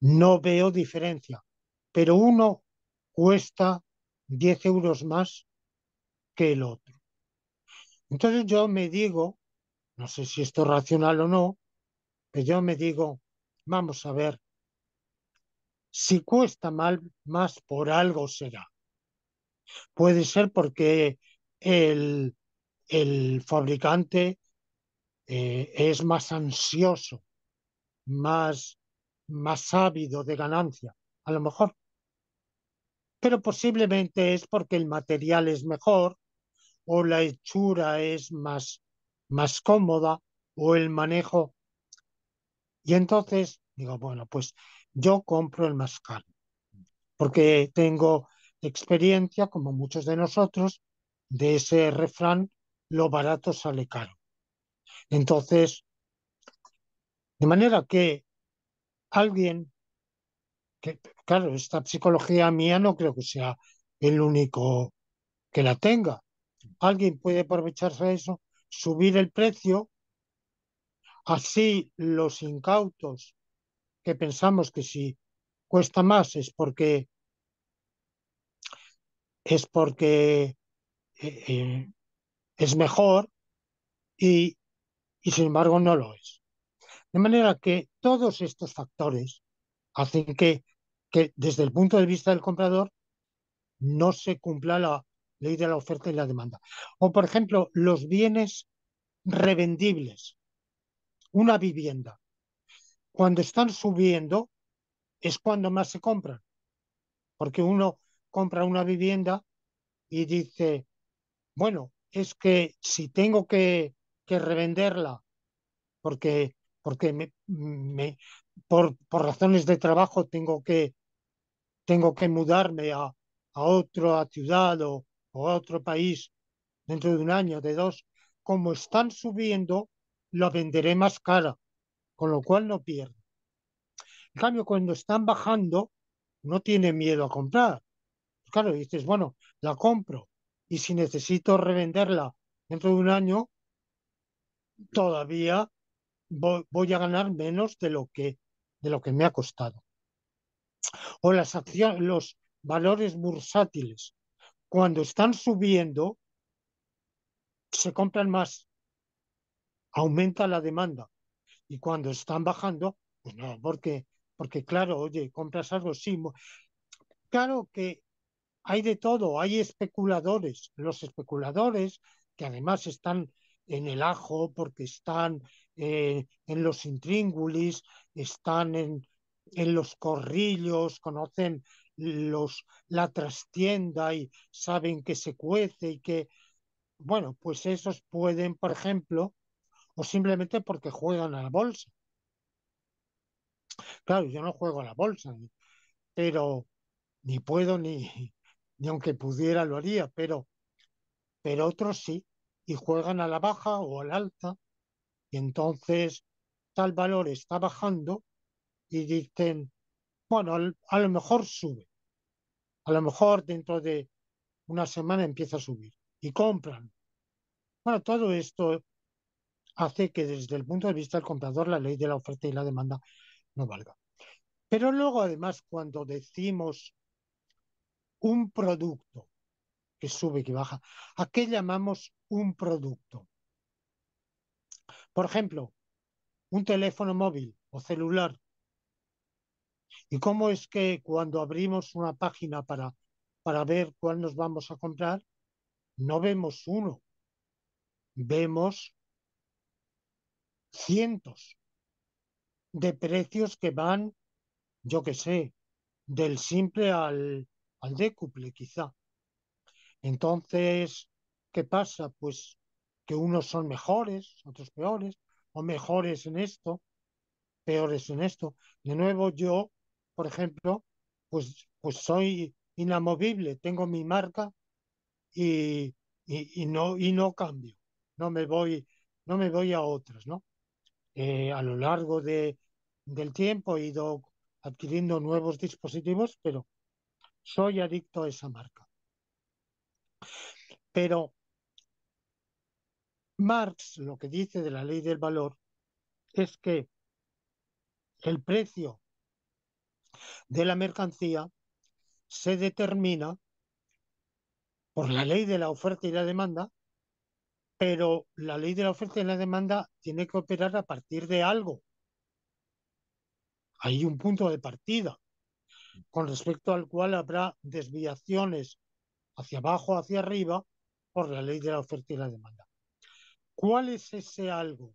no veo diferencia pero uno cuesta 10 euros más que el otro. Entonces yo me digo, no sé si esto es racional o no, pero yo me digo, vamos a ver, si cuesta más por algo será. Puede ser porque el, fabricante eh, es más ansioso, más, más ávido de ganancia a lo mejor. Pero posiblemente es porque el material es mejor o la hechura es más, más cómoda o el manejo. Y entonces digo, bueno, pues yo compro el más caro porque tengo experiencia, como muchos de nosotros, de ese refrán, lo barato sale caro. Entonces, de manera que alguien claro, esta psicología mía no creo que sea el único que la tenga. Alguien puede aprovecharse de eso, subir el precio, así los incautos que pensamos que si cuesta más es porque es porque eh, eh, es mejor y, y sin embargo no lo es. De manera que todos estos factores hacen que, que desde el punto de vista del comprador no se cumpla la ley de la oferta y la demanda. O, por ejemplo, los bienes revendibles. Una vivienda. Cuando están subiendo es cuando más se compran. Porque uno compra una vivienda y dice, bueno, es que si tengo que, que revenderla porque, porque me, me, por, razones de trabajo tengo que, tengo que mudarme a, a otra ciudad o, a otro país dentro de un año, de dos, como están subiendo, la venderé más cara, con lo cual no pierdo. En cambio, cuando están bajando, no tiene miedo a comprar. Pues claro, dices, bueno, la compro y si necesito revenderla dentro de un año, todavía voy a ganar menos de lo que de lo que me ha costado. O las acciones, los valores bursátiles, cuando están subiendo, se compran más, aumenta la demanda. Y cuando están bajando, pues no, porque, porque claro, oye, compras algo, sí. Claro que hay de todo, hay especuladores. Los especuladores, que además están en el ajo, porque están eh, en los intríngulis, están en, en los corrillos, conocen los, la trastienda y saben que se cuece y que, bueno, pues esos pueden, por ejemplo, o simplemente porque juegan a la bolsa. Claro, yo no juego a la bolsa, pero ni puedo ni, ni aunque pudiera lo haría, pero, pero otros sí y juegan a la baja o al alta, y entonces tal valor está bajando y dicen, bueno, a lo mejor sube, a lo mejor dentro de una semana empieza a subir y compran. Bueno, todo esto hace que desde el punto de vista del comprador la ley de la oferta y la demanda no valga. Pero luego además cuando decimos un producto que sube y que baja. ¿A qué llamamos un producto? Por ejemplo, un teléfono móvil o celular. ¿Y cómo es que cuando abrimos una página para, para ver cuál nos vamos a comprar, no vemos uno? Vemos cientos de precios que van, yo qué sé, del simple al, al décuple quizá. Entonces, ¿qué pasa? Pues que unos son mejores, otros peores, o mejores en esto, peores en esto. De nuevo, yo, por ejemplo, pues, pues soy inamovible, tengo mi marca y, no, y no cambio, no me voy, no me voy a otras, ¿no? Eh, a lo largo de, del tiempo he ido adquiriendo nuevos dispositivos, pero soy adicto a esa marca. Pero Marx lo que dice de la ley del valor es que el precio de la mercancía se determina por la ley de la oferta y la demanda, pero la ley de la oferta y la demanda tiene que operar a partir de algo. Hay un punto de partida con respecto al cual habrá desviaciones hacia abajo, hacia arriba, por la ley de la oferta y la demanda. ¿Cuál es ese algo?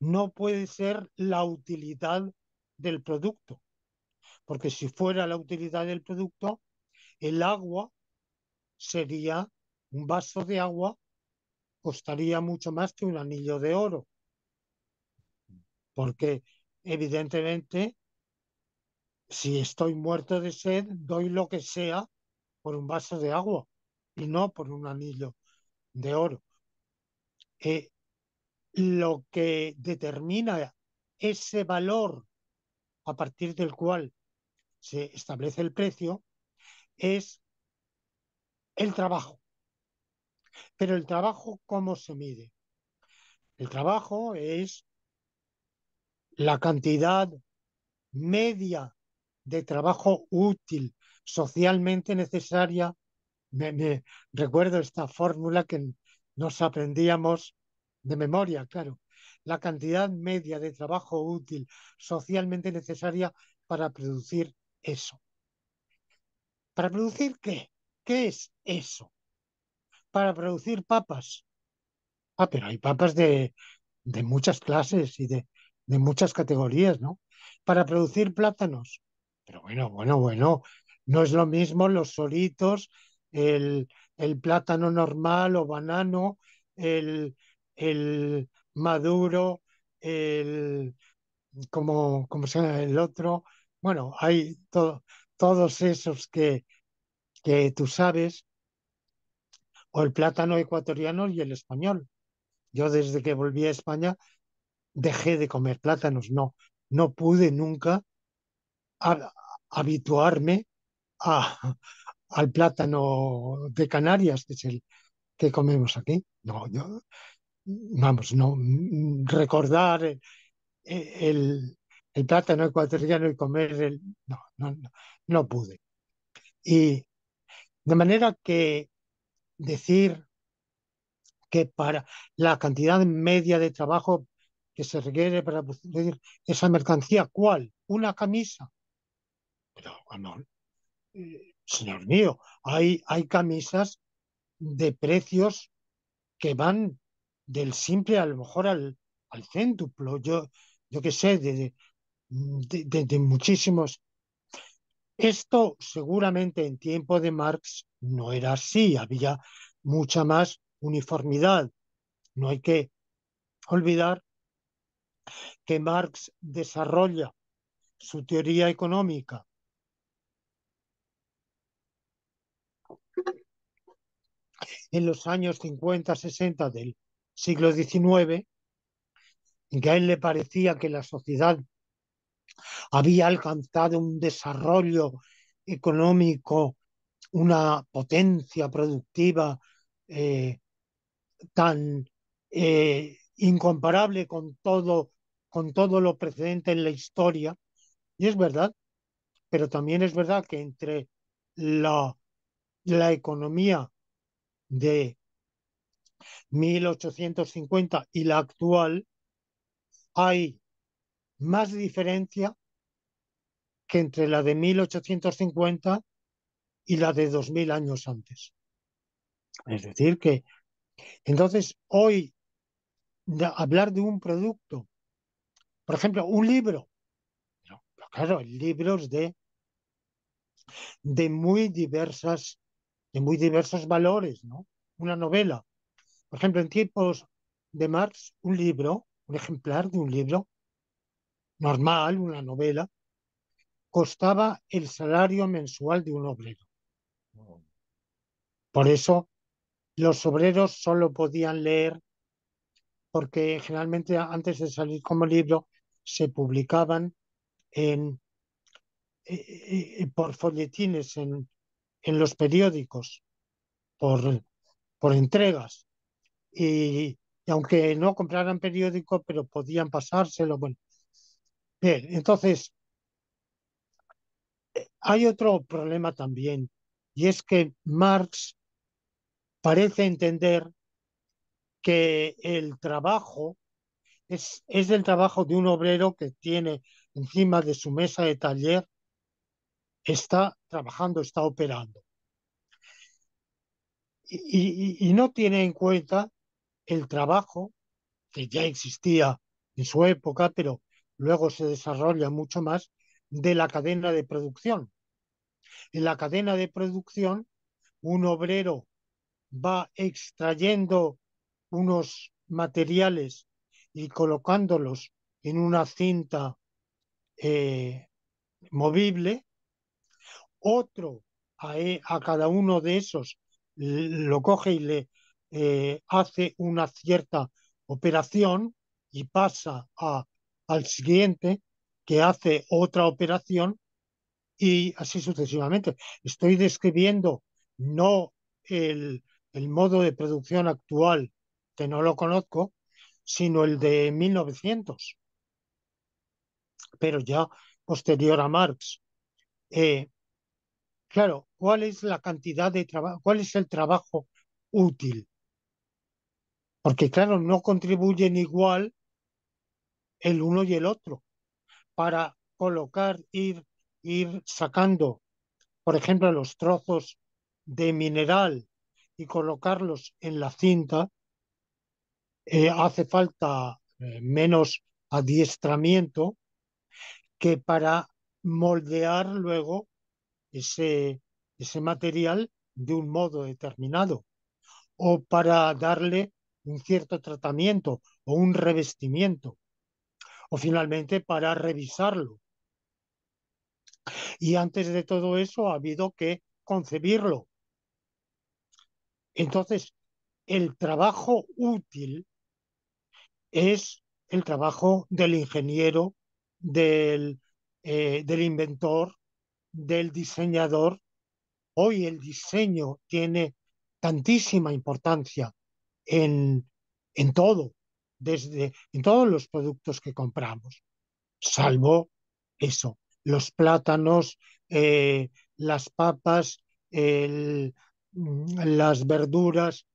No puede ser la utilidad del producto, porque si fuera la utilidad del producto, el agua sería un vaso de agua, costaría mucho más que un anillo de oro, porque evidentemente si estoy muerto de sed, doy lo que sea por un vaso de agua y no por un anillo de oro. Eh, lo que determina ese valor a partir del cual se establece el precio es el trabajo. Pero el trabajo, ¿cómo se mide? El trabajo es la cantidad media de trabajo útil, socialmente necesaria. Me, recuerdo esta fórmula que nos aprendíamos de memoria, claro. La cantidad media de trabajo útil, socialmente necesaria para producir eso. ¿Para producir qué? ¿Qué es eso? Para producir papas. Ah, pero hay papas de, muchas clases y de, de muchas categorías, ¿no? Para producir plátanos, pero bueno, bueno, bueno, no es lo mismo los solitos, el, el plátano normal o banano, el, el maduro, el, como, como se el otro. Bueno, hay todos esos que, que tú sabes, o el plátano ecuatoriano y el español. Yo desde que volví a España dejé de comer plátanos, no, no pude nunca habituarme al plátano de Canarias, que es el que comemos aquí. No, yo, vamos, no, recordar eh, el, plátano ecuatoriano y comer el. No, no, no, no pude. Y de manera que decir que para la cantidad media de trabajo que se requiere para producir esa mercancía, ¿cuál? Una camisa pero, mm. señor mío, hay, hay camisas de precios que van del simple a lo mejor al, céntuplo, yo, yo qué sé, de, muchísimos. Esto seguramente en tiempo de Marx no era así, había mucha más uniformidad. No hay que olvidar que Marx desarrolla su teoría económica en los años 50, 60 del siglo XIX, que a él le parecía que la sociedad había alcanzado un desarrollo económico, una potencia productiva eh, tan eh, incomparable con todo, con todo lo precedente en la historia. Y es verdad, pero también es verdad que entre la, la economía de 1850 y la actual, hay más diferencia que entre la de 1850 y la de 2000 años antes. Es decir, que entonces hoy hablar de un producto, por ejemplo, un libro, claro, libros de, de muy diversas de muy diversos valores, ¿no? Una novela. Por ejemplo, en tiempos de Marx, un libro, un ejemplar de un libro normal, una novela, costaba el salario mensual de un obrero. Por eso los obreros solo podían leer, porque generalmente antes de salir como libro se publicaban en, eh, eh, eh, por folletines en, en los periódicos por, por entregas. Y, aunque no compraran periódico, pero podían pasárselo. Bueno, bien, entonces eh, hay otro problema también, y es que Marx parece entender que el trabajo es, es el trabajo de un obrero que tiene encima de su mesa de taller está trabajando, está operando. Y, no tiene en cuenta el trabajo que ya existía en su época, pero luego se desarrolla mucho más, de la cadena de producción. En la cadena de producción, un obrero va extrayendo unos materiales y colocándolos en una cinta eh, movible otro e, a, cada uno de esos lo coge y le eh, hace una cierta operación y pasa a, al siguiente que hace otra operación y así sucesivamente. Estoy describiendo no el, el modo de producción actual, que no lo conozco, sino el de 1900, pero ya posterior a Marx. Eh, Claro, ¿cuál es la cantidad de trabajo? ¿Cuál es el trabajo útil? Porque claro, no contribuyen igual el uno y el otro para colocar, ir, ir sacando, por ejemplo, los trozos de mineral y colocarlos en la cinta, eh, hace falta eh, menos adiestramiento que para moldear luego ese, ese material de un modo determinado o para darle un cierto tratamiento o un revestimiento o finalmente para revisarlo. Y antes de todo eso ha habido que concebirlo. Entonces, el trabajo útil es el trabajo del ingeniero, del, eh, del inventor, del diseñador, hoy el diseño tiene tantísima importancia en, todo, desde en todos los productos que compramos, salvo eso, los plátanos, eh, las papas, mm, las verduras.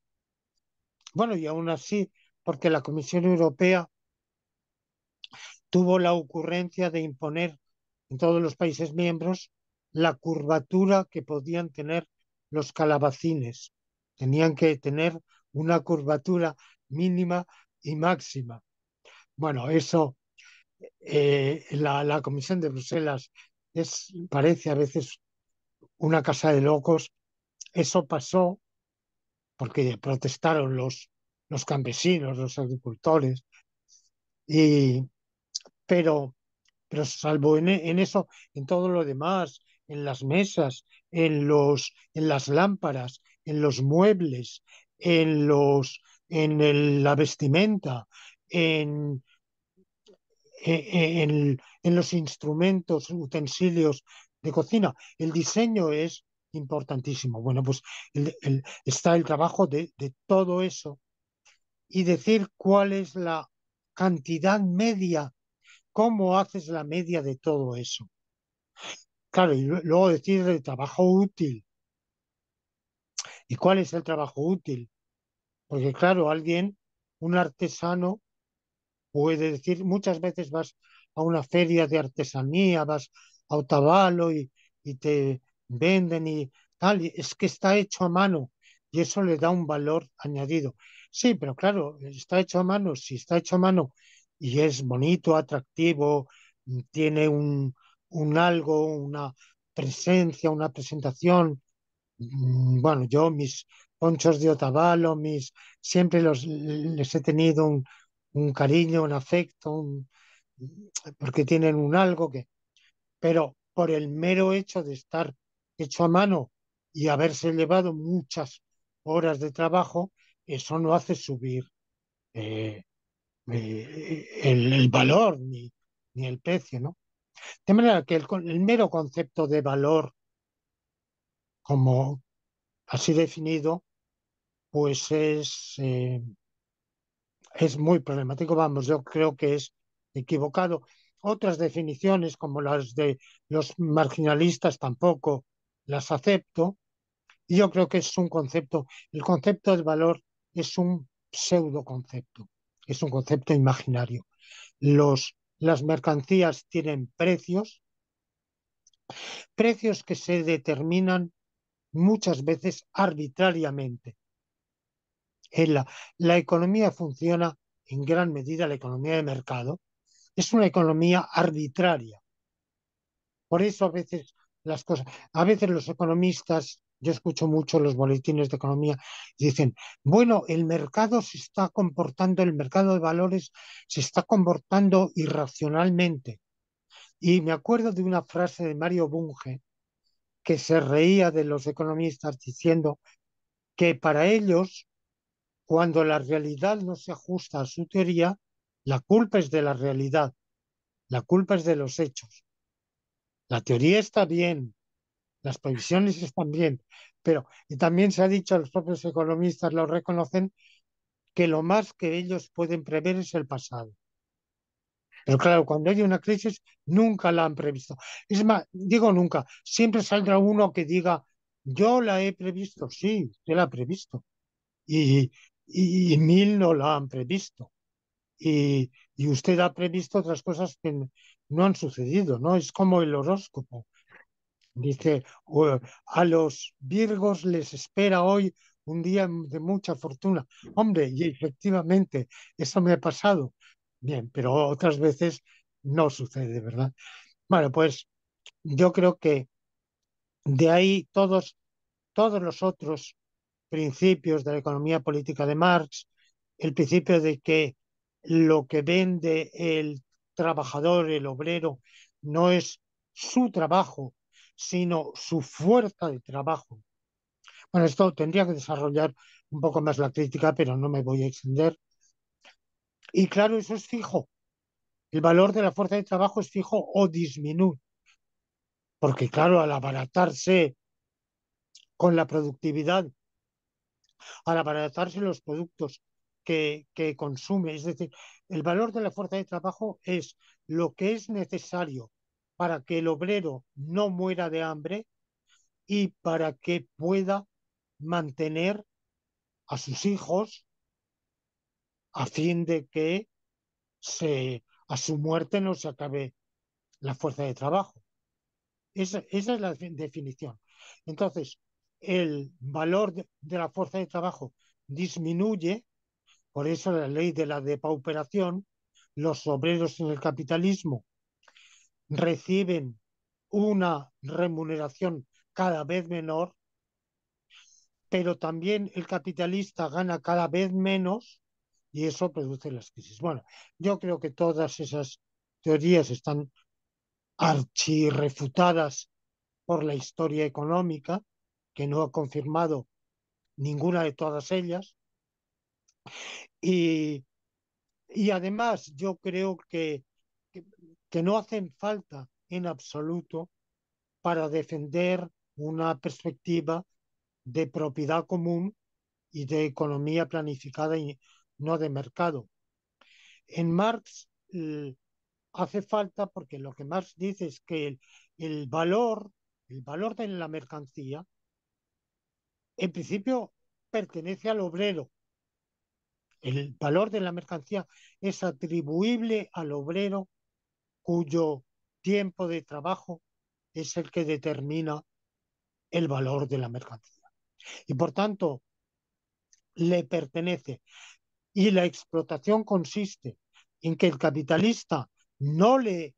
Bueno, y aún así, porque la Comisión Europea tuvo la ocurrencia de imponer en todos los países miembros la curvatura que podían tener los calabacines. Tenían que tener una curvatura mínima y máxima. Bueno, eso, eh, la, Comisión de Bruselas es, parece a veces una casa de locos. Eso pasó porque protestaron los, los campesinos, los agricultores, y, pero, pero salvo en, eso, en todo lo demás, en las mesas, en, los, en las lámparas, en los muebles, en, los, en la vestimenta, e, e, en, en, los instrumentos, utensilios de cocina. El diseño es importantísimo. Bueno, pues está el trabajo de, todo eso y decir cuál es la cantidad media, cómo haces la media de todo eso. Claro, y luego decir el trabajo útil. ¿Y cuál es el trabajo útil? Porque claro, alguien, un artesano, puede decir, muchas veces vas a una feria de artesanía, vas a Otavalo y, te venden y tal, es que está hecho a mano y eso le da un valor añadido. Sí, pero claro, está hecho a mano, si está hecho a mano y es bonito, atractivo, tiene un, un algo, una presencia, una presentación. Mm, bueno, yo mis ponchos de Otavalo, mis siempre los, les he tenido un, cariño, un afecto, porque tienen un algo que... Pero por el mero hecho de estar hecho a mano y haberse llevado muchas horas de trabajo, eso no hace subir eh, eh, el, valor ni, ni el precio, ¿no? De manera que el, mero concepto de valor, como así definido, pues es, eh, es muy problemático, vamos, yo creo que es equivocado. Otras definiciones, como las de los marginalistas, tampoco las acepto. Y yo creo que es un concepto, el concepto del valor es un pseudo concepto, es un concepto imaginario. Los las mercancías tienen precios, precios que se determinan muchas veces arbitrariamente. la, la economía funciona en gran medida, la economía de mercado, es una economía arbitraria. Por eso a veces las cosas, a veces los economistas yo escucho mucho los boletines de economía dicen, bueno, el mercado se está comportando, el mercado de valores se está comportando irracionalmente. Y me acuerdo de una frase de Mario Bunge que se reía de los economistas diciendo que para ellos, cuando la realidad no se ajusta a su teoría, la culpa es de la realidad, la culpa es de los hechos. La teoría está bien, las previsiones están bien, pero y también se ha dicho, los propios economistas lo reconocen, que lo más que ellos pueden prever es el pasado. Pero claro, cuando hay una crisis, nunca la han previsto. Es más, digo nunca, siempre saldrá uno que diga, yo la he previsto, sí, usted la ha previsto. Y, mil no la han previsto. Y, y, usted ha previsto otras cosas que no han sucedido, ¿no? Es como el horóscopo. Dice, a los Virgos les espera hoy un día de mucha fortuna. Hombre, y efectivamente, eso me ha pasado. Bien, pero otras veces no sucede, ¿verdad? Bueno, pues yo creo que de ahí todos, todos los otros principios de la economía política de Marx, el principio de que lo que vende el trabajador, el obrero, no es su trabajo, sino su fuerza de trabajo. Bueno, esto tendría que desarrollar un poco más la crítica, pero no me voy a extender. Y claro, eso es fijo. El valor de la fuerza de trabajo es fijo o disminuye. Porque claro, al abaratarse con la productividad, al abaratarse los productos que, que consume, es decir, el valor de la fuerza de trabajo es lo que es necesario para que el obrero no muera de hambre y para que pueda mantener a sus hijos a fin de que se, a su muerte no se acabe la fuerza de trabajo. Esa, esa es la definición. Entonces, el valor de la fuerza de trabajo disminuye, por eso la ley de la depauperación, los obreros en el capitalismo reciben una remuneración cada vez menor, pero también el capitalista gana cada vez menos y eso produce las crisis. Bueno, yo creo que todas esas teorías están archirrefutadas por la historia económica, que no ha confirmado ninguna de todas ellas. Y, y además yo creo que que no hacen falta en absoluto para defender una perspectiva de propiedad común y de economía planificada y no de mercado. En Marx eh, hace falta, porque lo que Marx dice es que el, el valor, el valor de la mercancía, en principio pertenece al obrero. El valor de la mercancía es atribuible al obrero cuyo tiempo de trabajo es el que determina el valor de la mercancía. Y por tanto, le pertenece. Y la explotación consiste en que el capitalista no le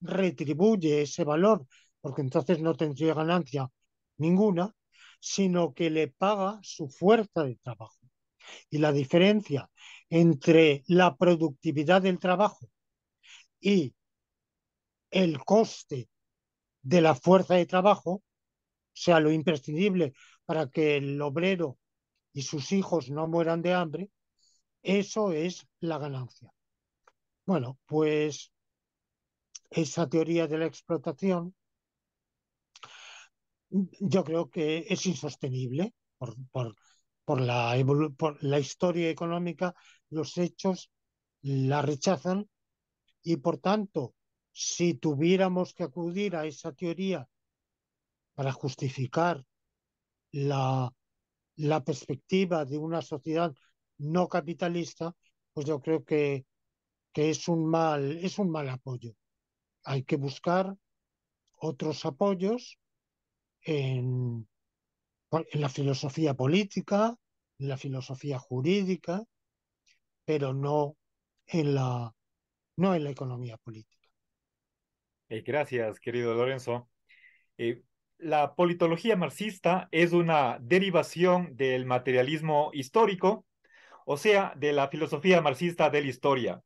retribuye ese valor, porque entonces no tendría ganancia ninguna, sino que le paga su fuerza de trabajo. Y la diferencia entre la productividad del trabajo y el coste de la fuerza de trabajo, sea, lo imprescindible para que el obrero y sus hijos no mueran de hambre, eso es la ganancia. Bueno, pues esa teoría de la explotación yo creo que es insostenible por, por, la, por la historia económica, los hechos la rechazan y por tanto si tuviéramos que acudir a esa teoría para justificar la, perspectiva de una sociedad no capitalista, pues yo creo que, es, un mal, apoyo. Hay que buscar otros apoyos en, la filosofía política, en la filosofía jurídica, pero no en la economía política. Eh, gracias, querido Lorenzo. Eh, la politología marxista es una derivación del materialismo histórico, o sea, de la filosofía marxista de la historia.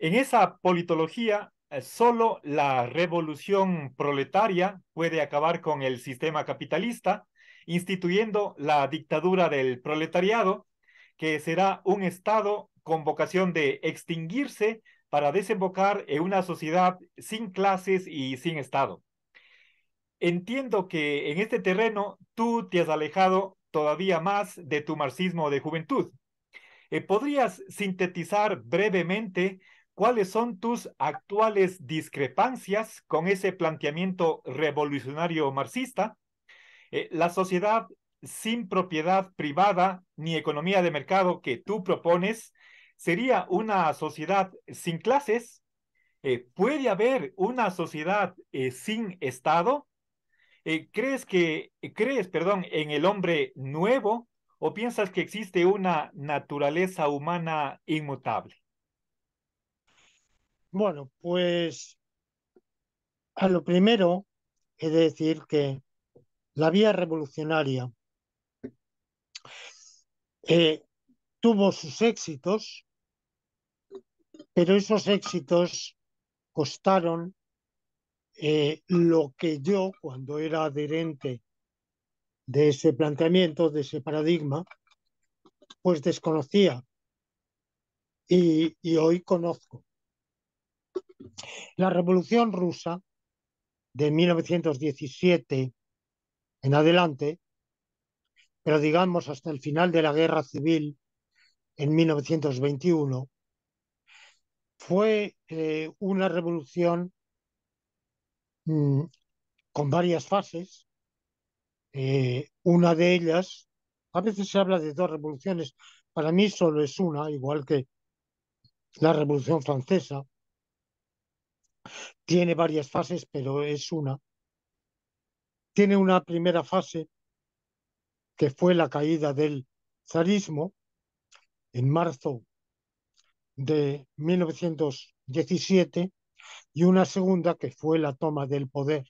En esa politología, eh, solo la revolución proletaria puede acabar con el sistema capitalista, instituyendo la dictadura del proletariado, que será un Estado con vocación de extinguirse para desembocar en una sociedad sin clases y sin Estado. Entiendo que en este terreno tú te has alejado todavía más de tu marxismo de juventud. Eh, ¿Podrías sintetizar brevemente cuáles son tus actuales discrepancias con ese planteamiento revolucionario marxista? Eh, la sociedad sin propiedad privada ni economía de mercado que tú propones sería una sociedad sin clases, eh, ¿puede haber una sociedad eh, sin Estado? Eh, ¿Crees que, crees, perdón, en el hombre nuevo o piensas que existe una naturaleza humana inmutable? Bueno, pues a lo primero es decir que la vía revolucionaria tuvo sus éxitos, pero esos éxitos costaron eh, lo que yo, cuando era adherente de ese planteamiento, de ese paradigma, pues desconocía y hoy conozco. La Revolución Rusa de 1917 en adelante, pero digamos hasta el final de la Guerra Civil en 1921, fue eh, una revolución mm, con varias fases. Eh, una de ellas, a veces se habla de dos revoluciones, para mí solo es una, igual que la Revolución Francesa. Tiene varias fases, pero es una. Tiene una primera fase que fue la caída del zarismo, en marzo de 1917 y una segunda que fue la toma del poder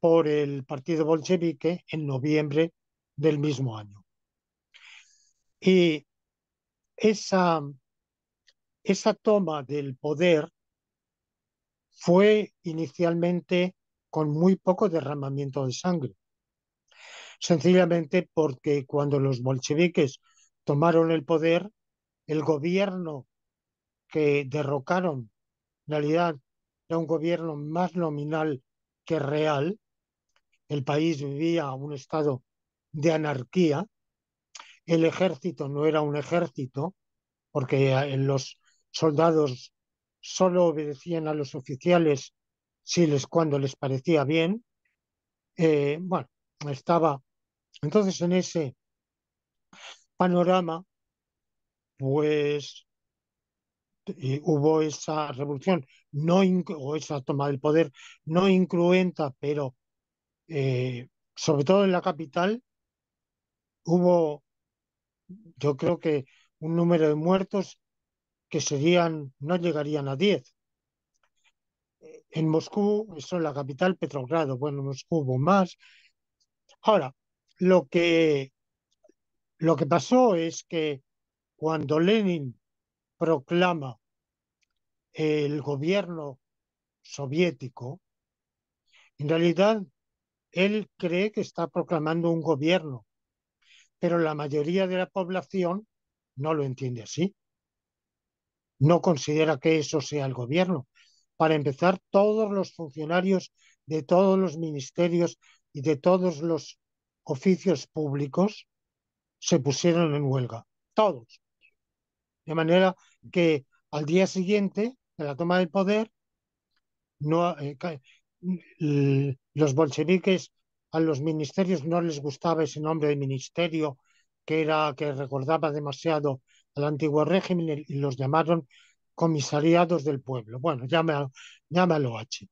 por el partido bolchevique en noviembre del mismo año. Y esa, esa toma del poder fue inicialmente con muy poco derramamiento de sangre, sencillamente porque cuando los bolcheviques tomaron el poder, el gobierno que derrocaron, en realidad era un gobierno más nominal que real, el país vivía un estado de anarquía, el ejército no era un ejército, porque eh, los soldados solo obedecían a los oficiales si les, cuando les parecía bien. Eh, bueno, estaba entonces en ese panorama pues eh, hubo esa revolución no o esa toma del poder no incruenta, pero eh, sobre todo en la capital hubo, yo creo que un número de muertos que serían, no llegarían a 10. En Moscú, eso en la capital, Petrogrado, bueno, en Moscú hubo más. Ahora, lo que, lo que pasó es que cuando Lenin proclama el gobierno soviético, en realidad él cree que está proclamando un gobierno, pero la mayoría de la población no lo entiende así. No considera que eso sea el gobierno. Para empezar, todos los funcionarios de todos los ministerios y de todos los oficios públicos se pusieron en huelga. Todos. De manera que al día siguiente de la toma del poder, no, eh, los bolcheviques a los ministerios no les gustaba ese nombre de ministerio que era que recordaba demasiado al antiguo régimen y los llamaron comisariados del pueblo. Bueno, llámalo, llámalo H.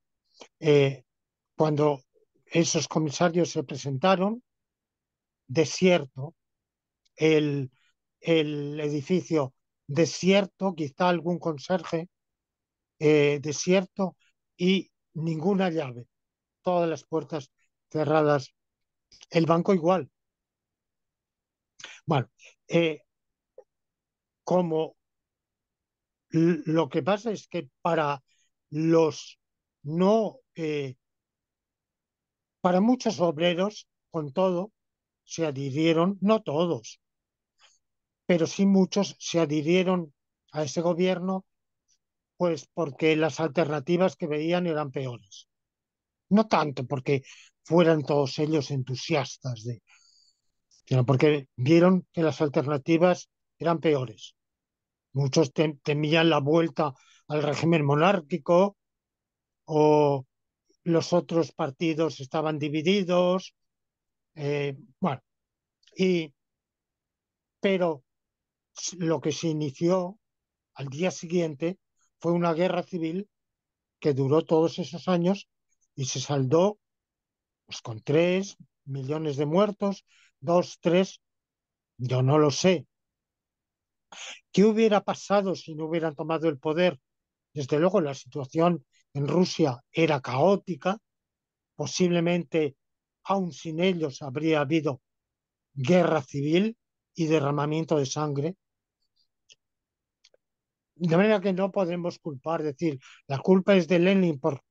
Eh, cuando esos comisarios se presentaron, desierto, el, el edificio desierto, quizá algún conserje, eh, desierto y ninguna llave, todas las puertas cerradas, el banco igual. Bueno, eh, como lo que pasa es que para los no, eh, para muchos obreros, con todo, se adhirieron, no todos, pero sí muchos se adhirieron a ese gobierno pues porque las alternativas que veían eran peores. No tanto porque fueran todos ellos entusiastas de, sino porque vieron que las alternativas eran peores. Muchos temían la vuelta al régimen monárquico o los otros partidos estaban divididos. Eh, bueno, y, pero lo que se inició al día siguiente fue una guerra civil que duró todos esos años y se saldó pues, con tres millones de muertos, dos, tres, yo no lo sé. ¿Qué hubiera pasado si no hubieran tomado el poder? Desde luego la situación en Rusia era caótica, posiblemente aún sin ellos habría habido guerra civil y derramamiento de sangre, de manera que no podemos culpar, decir, la culpa es de Lenin, por...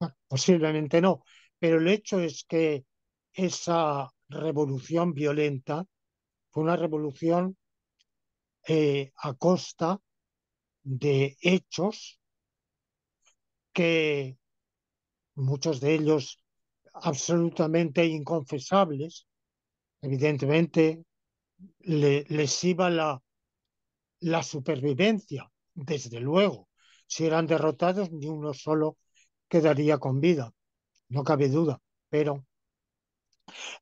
Ah, posiblemente no, pero el hecho es que esa revolución violenta fue una revolución eh, a costa de hechos que muchos de ellos absolutamente inconfesables, evidentemente le, iba la la supervivencia, desde luego. Si eran derrotados, ni uno solo quedaría con vida, no cabe duda, pero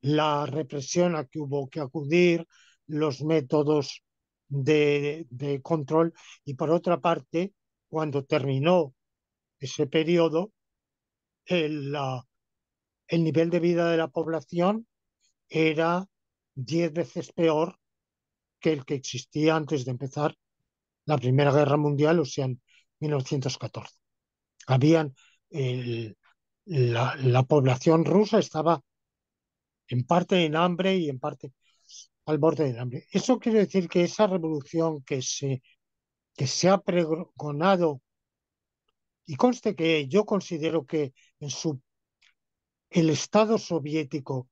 la represión a que hubo que acudir, los métodos de, de control y por otra parte, cuando terminó ese periodo, el, el nivel de vida de la población era diez veces peor el que existía antes de empezar la Primera Guerra Mundial, o sea, en 1914. Habían la, población rusa estaba en parte en hambre y en parte al borde del hambre. Eso quiere decir que esa revolución que se, que se ha pregonado, y conste que yo considero que en su, el Estado soviético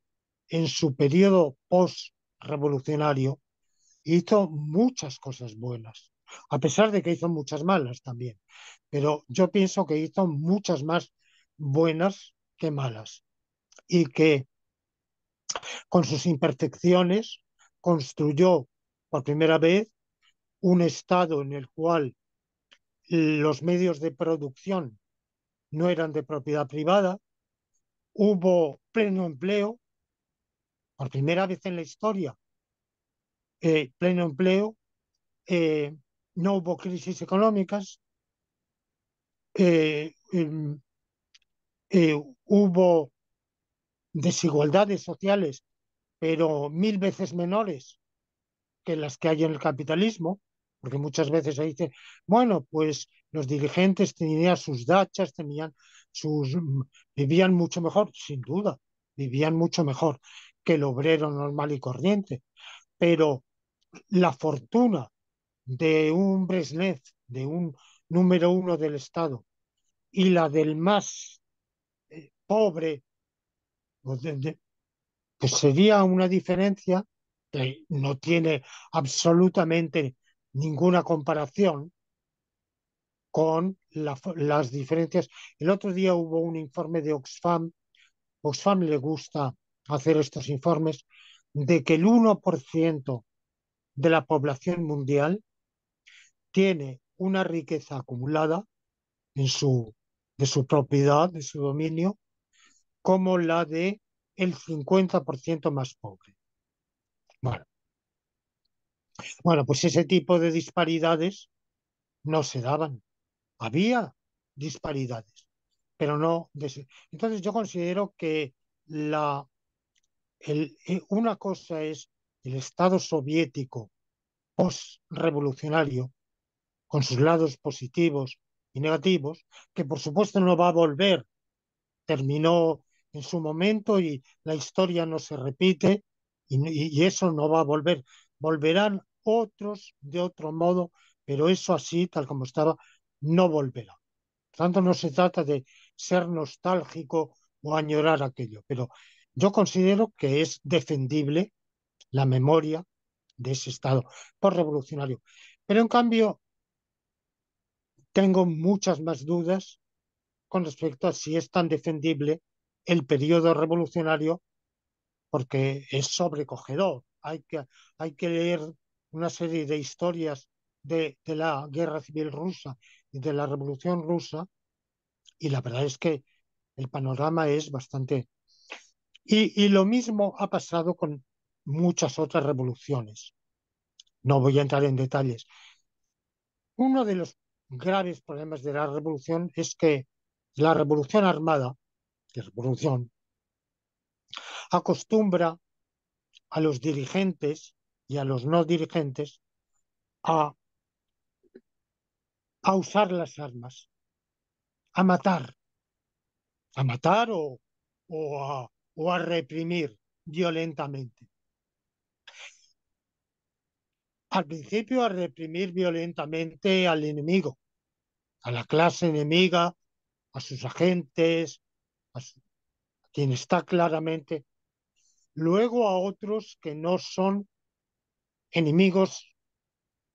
en su periodo post-revolucionario hizo muchas cosas buenas, a pesar de que hizo muchas malas también. Pero yo pienso que hizo muchas más buenas que malas y que con sus imperfecciones construyó por primera vez un estado en el cual los medios de producción no eran de propiedad privada, hubo pleno empleo, por primera vez en la historia eh, pleno empleo, eh, no hubo crisis económicas, eh, hubo desigualdades sociales, pero mil veces menores que las que hay en el capitalismo, porque muchas veces se dice, bueno, pues los dirigentes tenían sus dachas, tenían sus mm, vivían mucho mejor, sin duda, vivían mucho mejor que el obrero normal y corriente, pero la fortuna de un Bresnev, de un número uno del Estado, y la del más eh, pobre, pues, pues, sería una diferencia que no tiene absolutamente ninguna comparación con las diferencias. El otro día hubo un informe de Oxfam, Oxfam le gusta hacer estos informes, de que el 1% de la población mundial, tiene una riqueza acumulada en su, de su propiedad, de su dominio, como la de el 50% más pobre. Bueno. bueno, pues ese tipo de disparidades no se daban. Había disparidades, pero no... Entonces yo considero que la, el, eh, una cosa es el Estado soviético post-revolucionario con sus lados positivos y negativos, que por supuesto no va a volver, terminó en su momento y la historia no se repite y, eso no va a volver. Volverán otros de otro modo, pero eso así, tal como estaba, no volverá. tanto, no se trata de ser nostálgico o añorar aquello, pero yo considero que es defendible la memoria de ese Estado por Pero en cambio, tengo muchas más dudas con respecto a si es tan defendible el periodo revolucionario, porque es sobrecogedor. Hay que, hay que leer una serie de historias de, la guerra civil rusa y de la revolución rusa, y la verdad es que el panorama es bastante... Y, y lo mismo ha pasado con muchas otras revoluciones. No voy a entrar en detalles. Uno de los graves problemas de la revolución es que la revolución armada, que revolución, acostumbra a los dirigentes y a los no dirigentes a, usar las armas, a matar, a matar o a reprimir violentamente al principio a reprimir violentamente al enemigo, a la clase enemiga, a sus agentes, a, quien está claramente, luego a otros que no son enemigos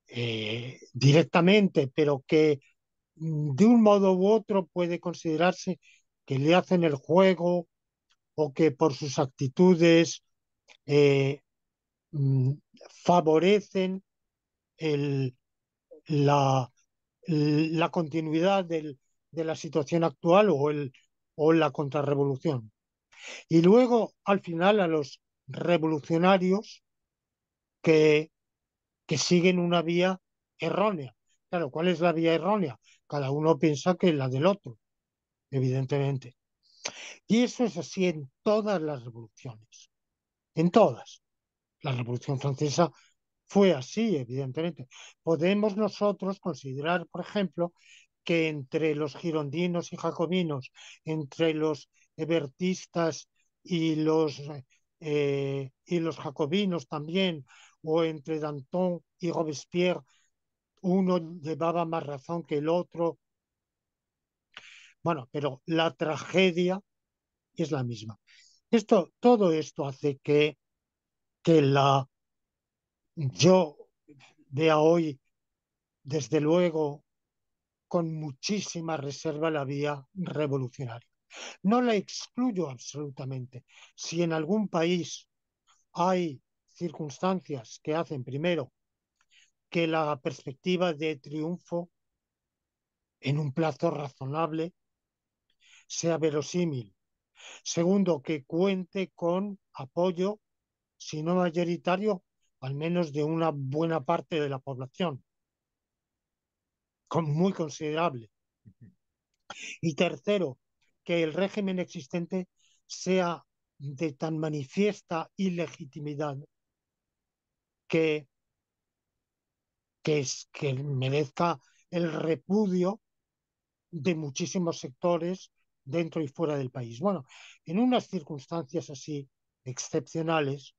eh, directamente, pero que mm, de un modo u otro puede considerarse que le hacen el juego o que por sus actitudes eh, mm, favorecen el, la, la, continuidad de la situación actual o, el, o la contrarrevolución. Y luego, al final, a los revolucionarios que, que siguen una vía errónea. Claro, ¿cuál es la vía errónea? Cada uno piensa que es la del otro, evidentemente. Y eso es así en todas las revoluciones, en todas. La Revolución Francesa fue así, evidentemente. Podemos nosotros considerar, por ejemplo, que entre los girondinos y jacobinos, entre los ebertistas y los, eh, y los jacobinos también, o entre Danton y Robespierre, uno llevaba más razón que el otro. Bueno, pero la tragedia es la misma. Esto, todo esto hace que, que la yo vea hoy, desde luego, con muchísima reserva la vía revolucionaria. No la excluyo absolutamente. Si en algún país hay circunstancias que hacen primero que la perspectiva de triunfo en un plazo razonable sea verosímil. Segundo, que cuente con apoyo, si no mayoritario, al menos de una buena parte de la población, con, muy considerable. Y tercero, que el régimen existente sea de tan manifiesta ilegitimidad que, que, que merezca el repudio de muchísimos sectores dentro y fuera del país. Bueno, en unas circunstancias así excepcionales,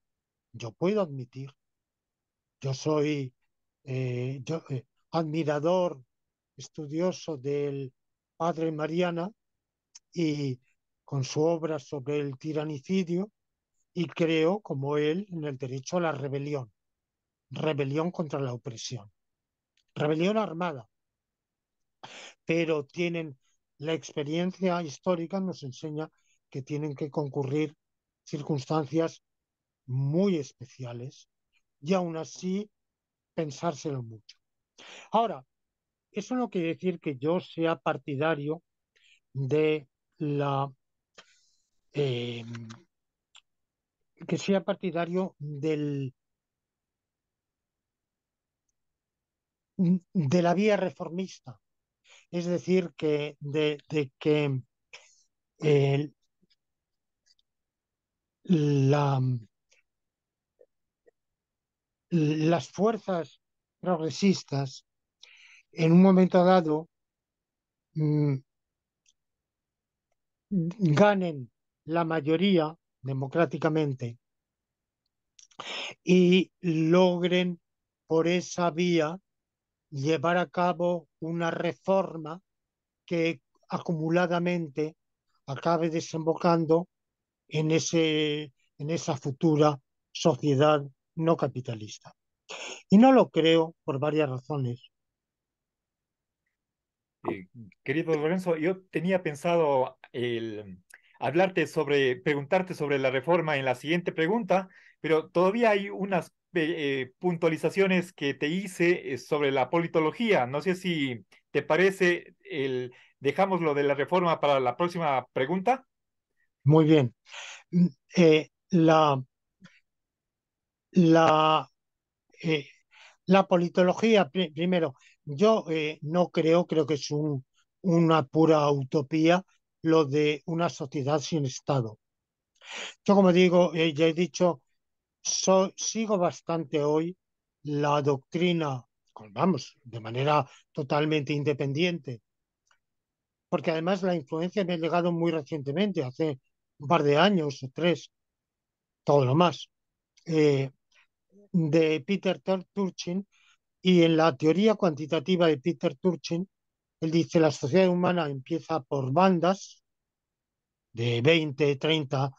yo puedo admitir yo soy eh, eh, admirador, estudioso del padre Mariana y con su obra sobre el tiranicidio y creo, como él, en el derecho a la rebelión, rebelión contra la opresión, rebelión armada. Pero tienen, la experiencia histórica nos enseña que tienen que concurrir circunstancias muy especiales y aún así pensárselo mucho. Ahora, eso no quiere decir que yo sea partidario de la... Em, que sea partidario del de la vía reformista, es decir, que de, de que el, eh, la las fuerzas progresistas en un momento dado mm, ganen la mayoría democráticamente y logren por esa vía llevar a cabo una reforma que acumuladamente acabe desembocando en, ese, en esa futura sociedad no capitalista. Y no lo creo por varias razones. Eh, querido Lorenzo, yo tenía pensado hablarte sobre, preguntarte sobre la reforma en la siguiente pregunta, pero todavía hay unas eh, eh, puntualizaciones que te hice sobre la politología. No sé si te parece, el, dejamos lo de la reforma para la próxima pregunta. Muy bien. Mm, la la, eh, la politología, primero, yo eh, no creo, creo que es un, una pura utopía lo de una sociedad sin Estado. Yo, como digo, eh, ya he dicho, sigo bastante hoy la doctrina, vamos, de manera totalmente independiente, porque además la influencia me ha llegado muy recientemente, hace un par de años o tres, todo lo más de Peter Turchin y en la teoría cuantitativa de Peter Turchin, él dice la sociedad humana empieza por bandas de 20, 30,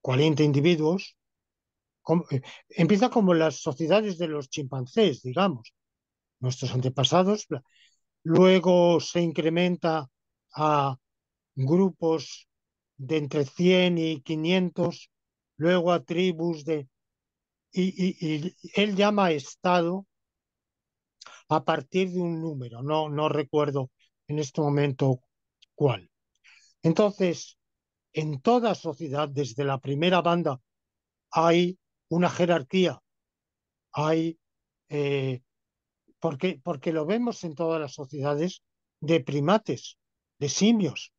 40 individuos. Eh, empieza como las sociedades de los chimpancés, digamos, nuestros antepasados. Luego se incrementa a grupos de entre 100 y 500, luego a tribus de y, él llama estado a partir de un número, no, no recuerdo en este momento cuál. Entonces, en toda sociedad, desde la primera banda, hay una jerarquía, hay, eh, porque, porque lo vemos en todas las sociedades, de primates, de simios.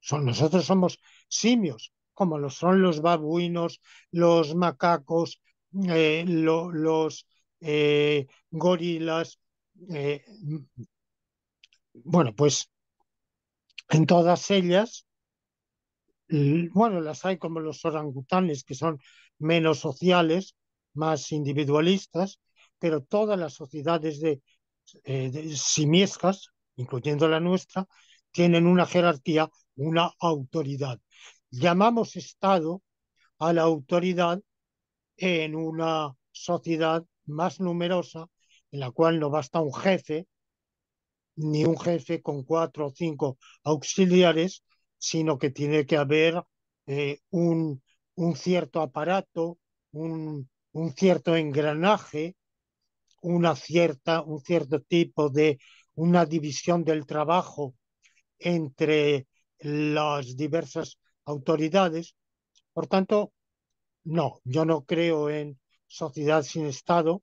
Son, nosotros somos simios, como lo son los babuinos, los macacos, eh, los eh, gorilas. Eh, bueno, pues en todas ellas, bueno, las hay como los orangutanes, que son menos sociales, más individualistas, pero todas las sociedades de, de simiescas, incluyendo la nuestra, tienen una jerarquía, una autoridad llamamos Estado a la autoridad en una sociedad más numerosa, en la cual no basta un jefe, ni un jefe con cuatro o cinco auxiliares, sino que tiene que haber eh, un, un, cierto aparato, un, un, cierto engranaje, una cierta, un cierto tipo de una división del trabajo entre las diversas autoridades. Por tanto, no, yo no creo en sociedad sin Estado.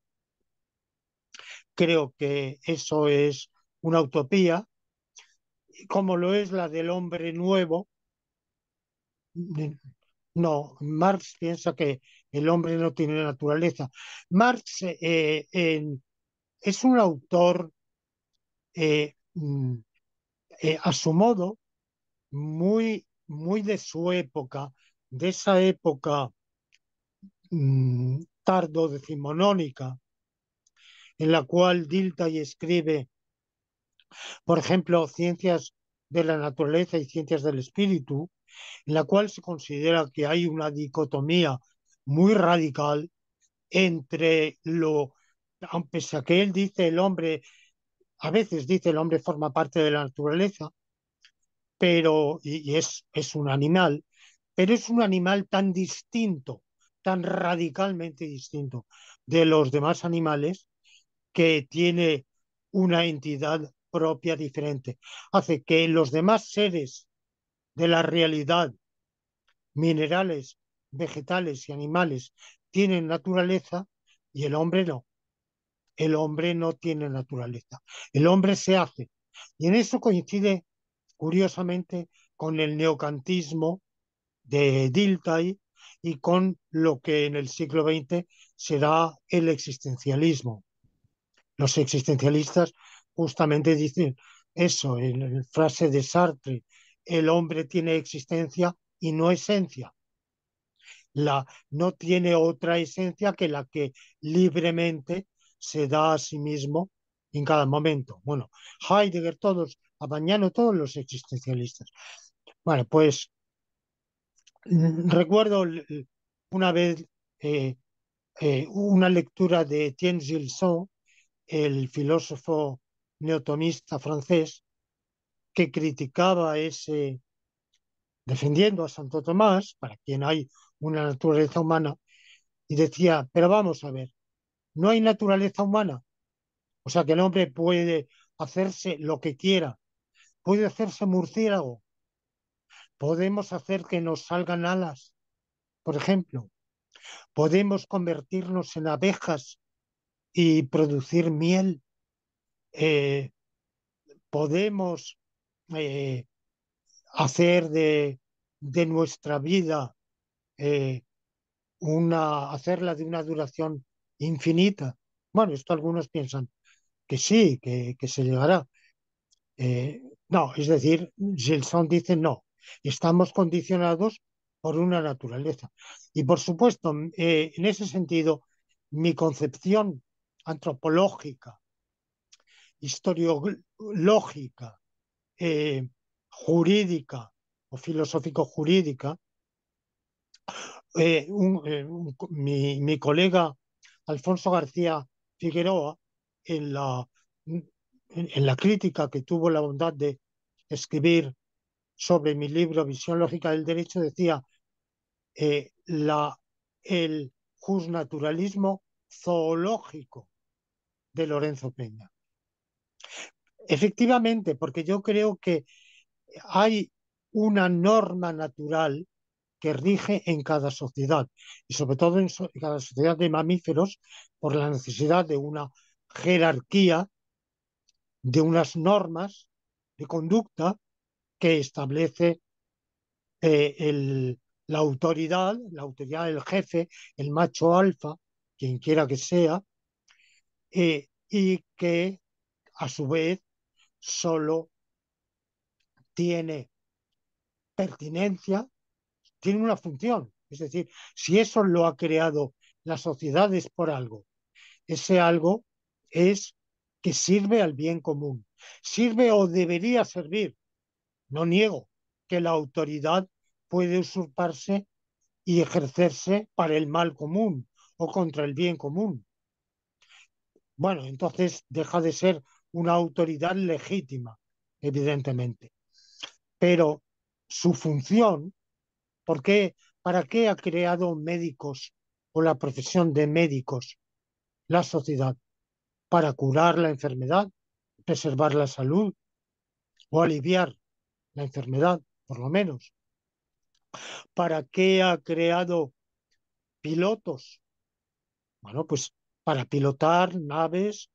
Creo que eso es una utopía, como lo es la del hombre nuevo. Mm, no, Marx piensa que el hombre no tiene naturaleza. Marx eh, es un autor eh, mm, eh, a su modo muy muy de su época, de esa época mm, tardodecimonónica tardo decimonónica, en la cual dilta y escribe, por ejemplo, Ciencias de la Naturaleza y Ciencias del Espíritu, en la cual se considera que hay una dicotomía muy radical entre lo, aunque a que él dice el hombre, a veces dice el hombre forma parte de la naturaleza, pero, y, es, es un animal, pero es un animal tan distinto, tan radicalmente distinto de los demás animales que tiene una entidad propia diferente. Hace que los demás seres de la realidad, minerales, vegetales y animales, tienen naturaleza y el hombre no. El hombre no tiene naturaleza. El hombre se hace. Y en eso coincide curiosamente, con el neocantismo de Dilthey y con lo que en el siglo XX será el existencialismo. Los existencialistas justamente dicen eso, en la frase de Sartre, el hombre tiene existencia y no esencia. La, no tiene otra esencia que la que libremente se da a sí mismo en cada momento. Bueno, Heidegger, todos mañana todos los existencialistas. Bueno, pues recuerdo una vez eh, eh, una lectura de tien Gilson el filósofo neotomista francés, que criticaba ese, defendiendo a Santo Tomás, para quien hay una naturaleza humana, y decía, pero vamos a ver, no hay naturaleza humana, o sea que el hombre puede hacerse lo que quiera, puede hacerse murciélago. Podemos hacer que nos salgan alas, por ejemplo. Podemos convertirnos en abejas y producir miel. Eh, podemos eh, hacer de, de, nuestra vida eh, una, hacerla de una duración infinita. Bueno, esto algunos piensan que sí, que, se llegará. No, es decir, Gilson dice no, estamos condicionados por una naturaleza. Y por supuesto, mm, eh, en ese sentido, mi concepción antropológica, historiológica, eh, jurídica o filosófico-jurídica, eh, mi, mi colega Alfonso García Figueroa, en la mm, en, la crítica que tuvo la bondad de escribir sobre mi libro Visión Lógica del Derecho, decía, eh, la, el justnaturalismo zoológico de Lorenzo Peña. Efectivamente, porque yo creo que hay una norma natural que rige en cada sociedad, y sobre todo en cada sociedad de mamíferos, por la necesidad de una jerarquía de unas normas de conducta que establece eh, el, la autoridad, la autoridad del jefe, el macho alfa, quien quiera que sea, eh, y que a su vez solo tiene pertinencia, tiene una función. Es decir, si eso lo ha creado la sociedad es por algo, ese algo es que sirve al bien común. Sirve o debería servir. No niego que la autoridad puede usurparse y ejercerse para el mal común o contra el bien común. Bueno, entonces deja de ser una autoridad legítima, evidentemente. Pero su función, ¿por qué, ¿para qué ha creado médicos o la profesión de médicos la sociedad? para curar la enfermedad, preservar la salud o aliviar la enfermedad, por lo menos. ¿Para qué ha creado pilotos? Bueno, pues para pilotar naves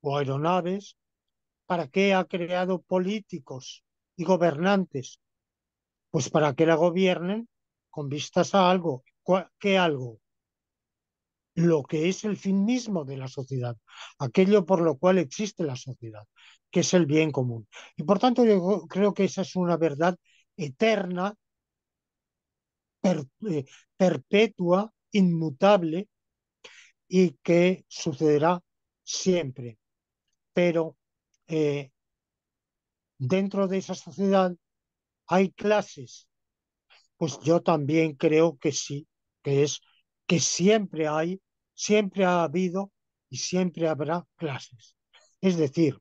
o aeronaves. ¿Para qué ha creado políticos y gobernantes? Pues para que la gobiernen con vistas a algo. ¿Qué algo? lo que es el fin mismo de la sociedad, aquello por lo cual existe la sociedad, que es el bien común. Y por tanto yo creo que esa es una verdad eterna, eh, perpetua, inmutable y que sucederá siempre. Pero eh, dentro de esa sociedad hay clases. Pues yo también creo que sí, que es que siempre hay siempre ha habido y siempre habrá clases. Es decir,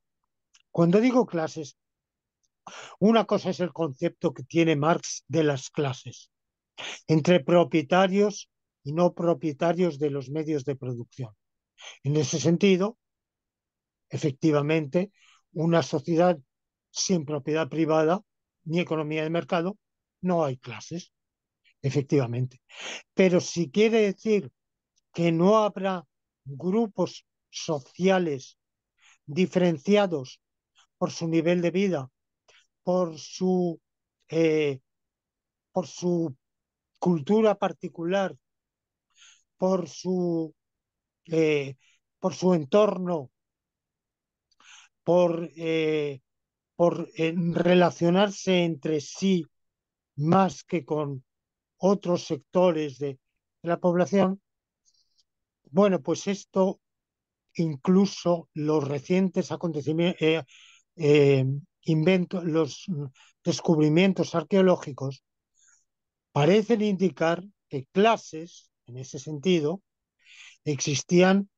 cuando digo clases, una cosa es el concepto que tiene Marx de las clases, entre propietarios y no propietarios de los medios de producción. En ese sentido, efectivamente, una sociedad sin propiedad privada ni economía de mercado, no hay clases, efectivamente. Pero si quiere decir que no habrá grupos sociales diferenciados por su nivel de vida, por su, eh, por su cultura particular, por su, eh, por su entorno, por, eh, por relacionarse entre sí más que con otros sectores de la población, bueno, pues esto incluso los recientes acontecimientos, eh, eh, inventos, los descubrimientos arqueológicos parecen indicar que clases, en ese sentido, existían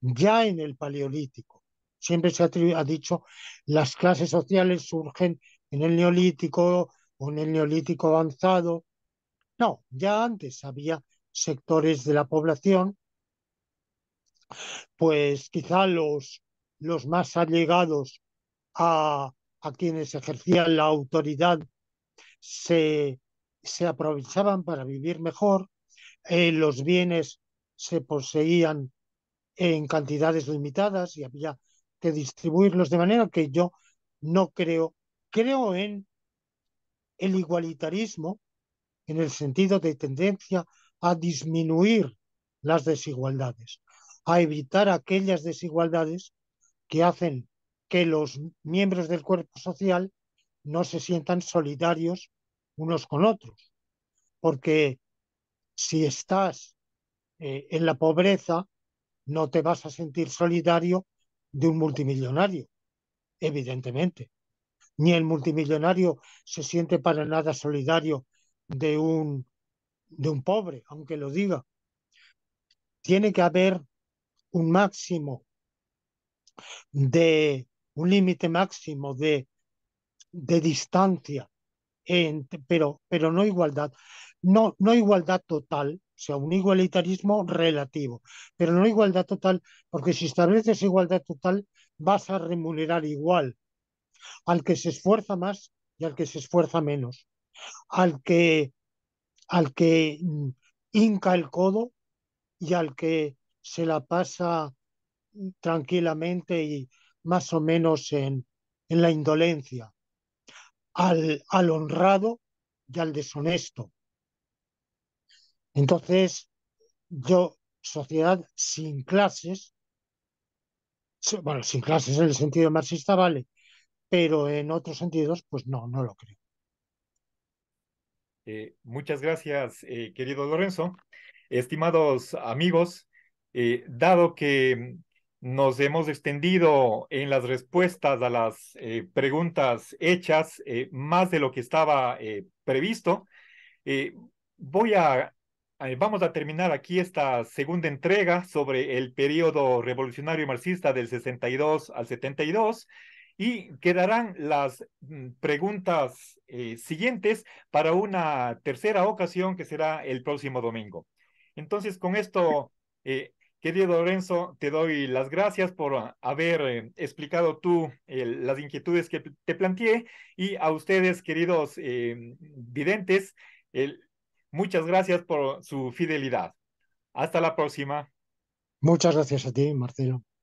ya en el Paleolítico. Siempre se ha dicho las clases sociales surgen en el Neolítico o en el Neolítico avanzado. No, ya antes había sectores de la población pues quizá los, los más allegados a, a quienes ejercían la autoridad se, se aprovechaban para vivir mejor, eh, los bienes se poseían en cantidades limitadas y había que distribuirlos de manera que yo no creo, creo en el igualitarismo en el sentido de tendencia a disminuir las desigualdades a evitar aquellas desigualdades que hacen que los miembros del cuerpo social no se sientan solidarios unos con otros. Porque si estás eh, en la pobreza, no te vas a sentir solidario de un multimillonario, evidentemente. Ni el multimillonario se siente para nada solidario de un, de un pobre, aunque lo diga. Tiene que haber un máximo de un límite máximo de, distancia, pero, pero no igualdad, no, no igualdad total, o sea, un igualitarismo relativo, pero no igualdad total, porque si estableces igualdad total, vas a remunerar igual al que se esfuerza más y al que se esfuerza menos, al que, al que mm, hinca el codo y al que se la pasa tranquilamente y más o menos en, la indolencia, al, al honrado y al deshonesto. Entonces, yo, sociedad sin clases, bueno, sin clases en el sentido marxista, vale, pero en otros sentidos, pues no, no lo creo. Eh, muchas gracias, eh, querido Lorenzo. Estimados amigos, eh, dado que nos hemos extendido en las respuestas a las eh, preguntas hechas eh, más de lo que estaba previsto, voy a, vamos a terminar aquí esta segunda entrega sobre el periodo revolucionario marxista del 62 al 72 y quedarán las mm, preguntas siguientes para una tercera ocasión que será el próximo domingo. Entonces, con esto eh, Querido Lorenzo, te doy las gracias por ah, haber eh, explicado tú las inquietudes que te planteé y a ustedes, queridos eh, videntes, muchas gracias por su fidelidad. Hasta la próxima. Muchas gracias a ti, Marcelo.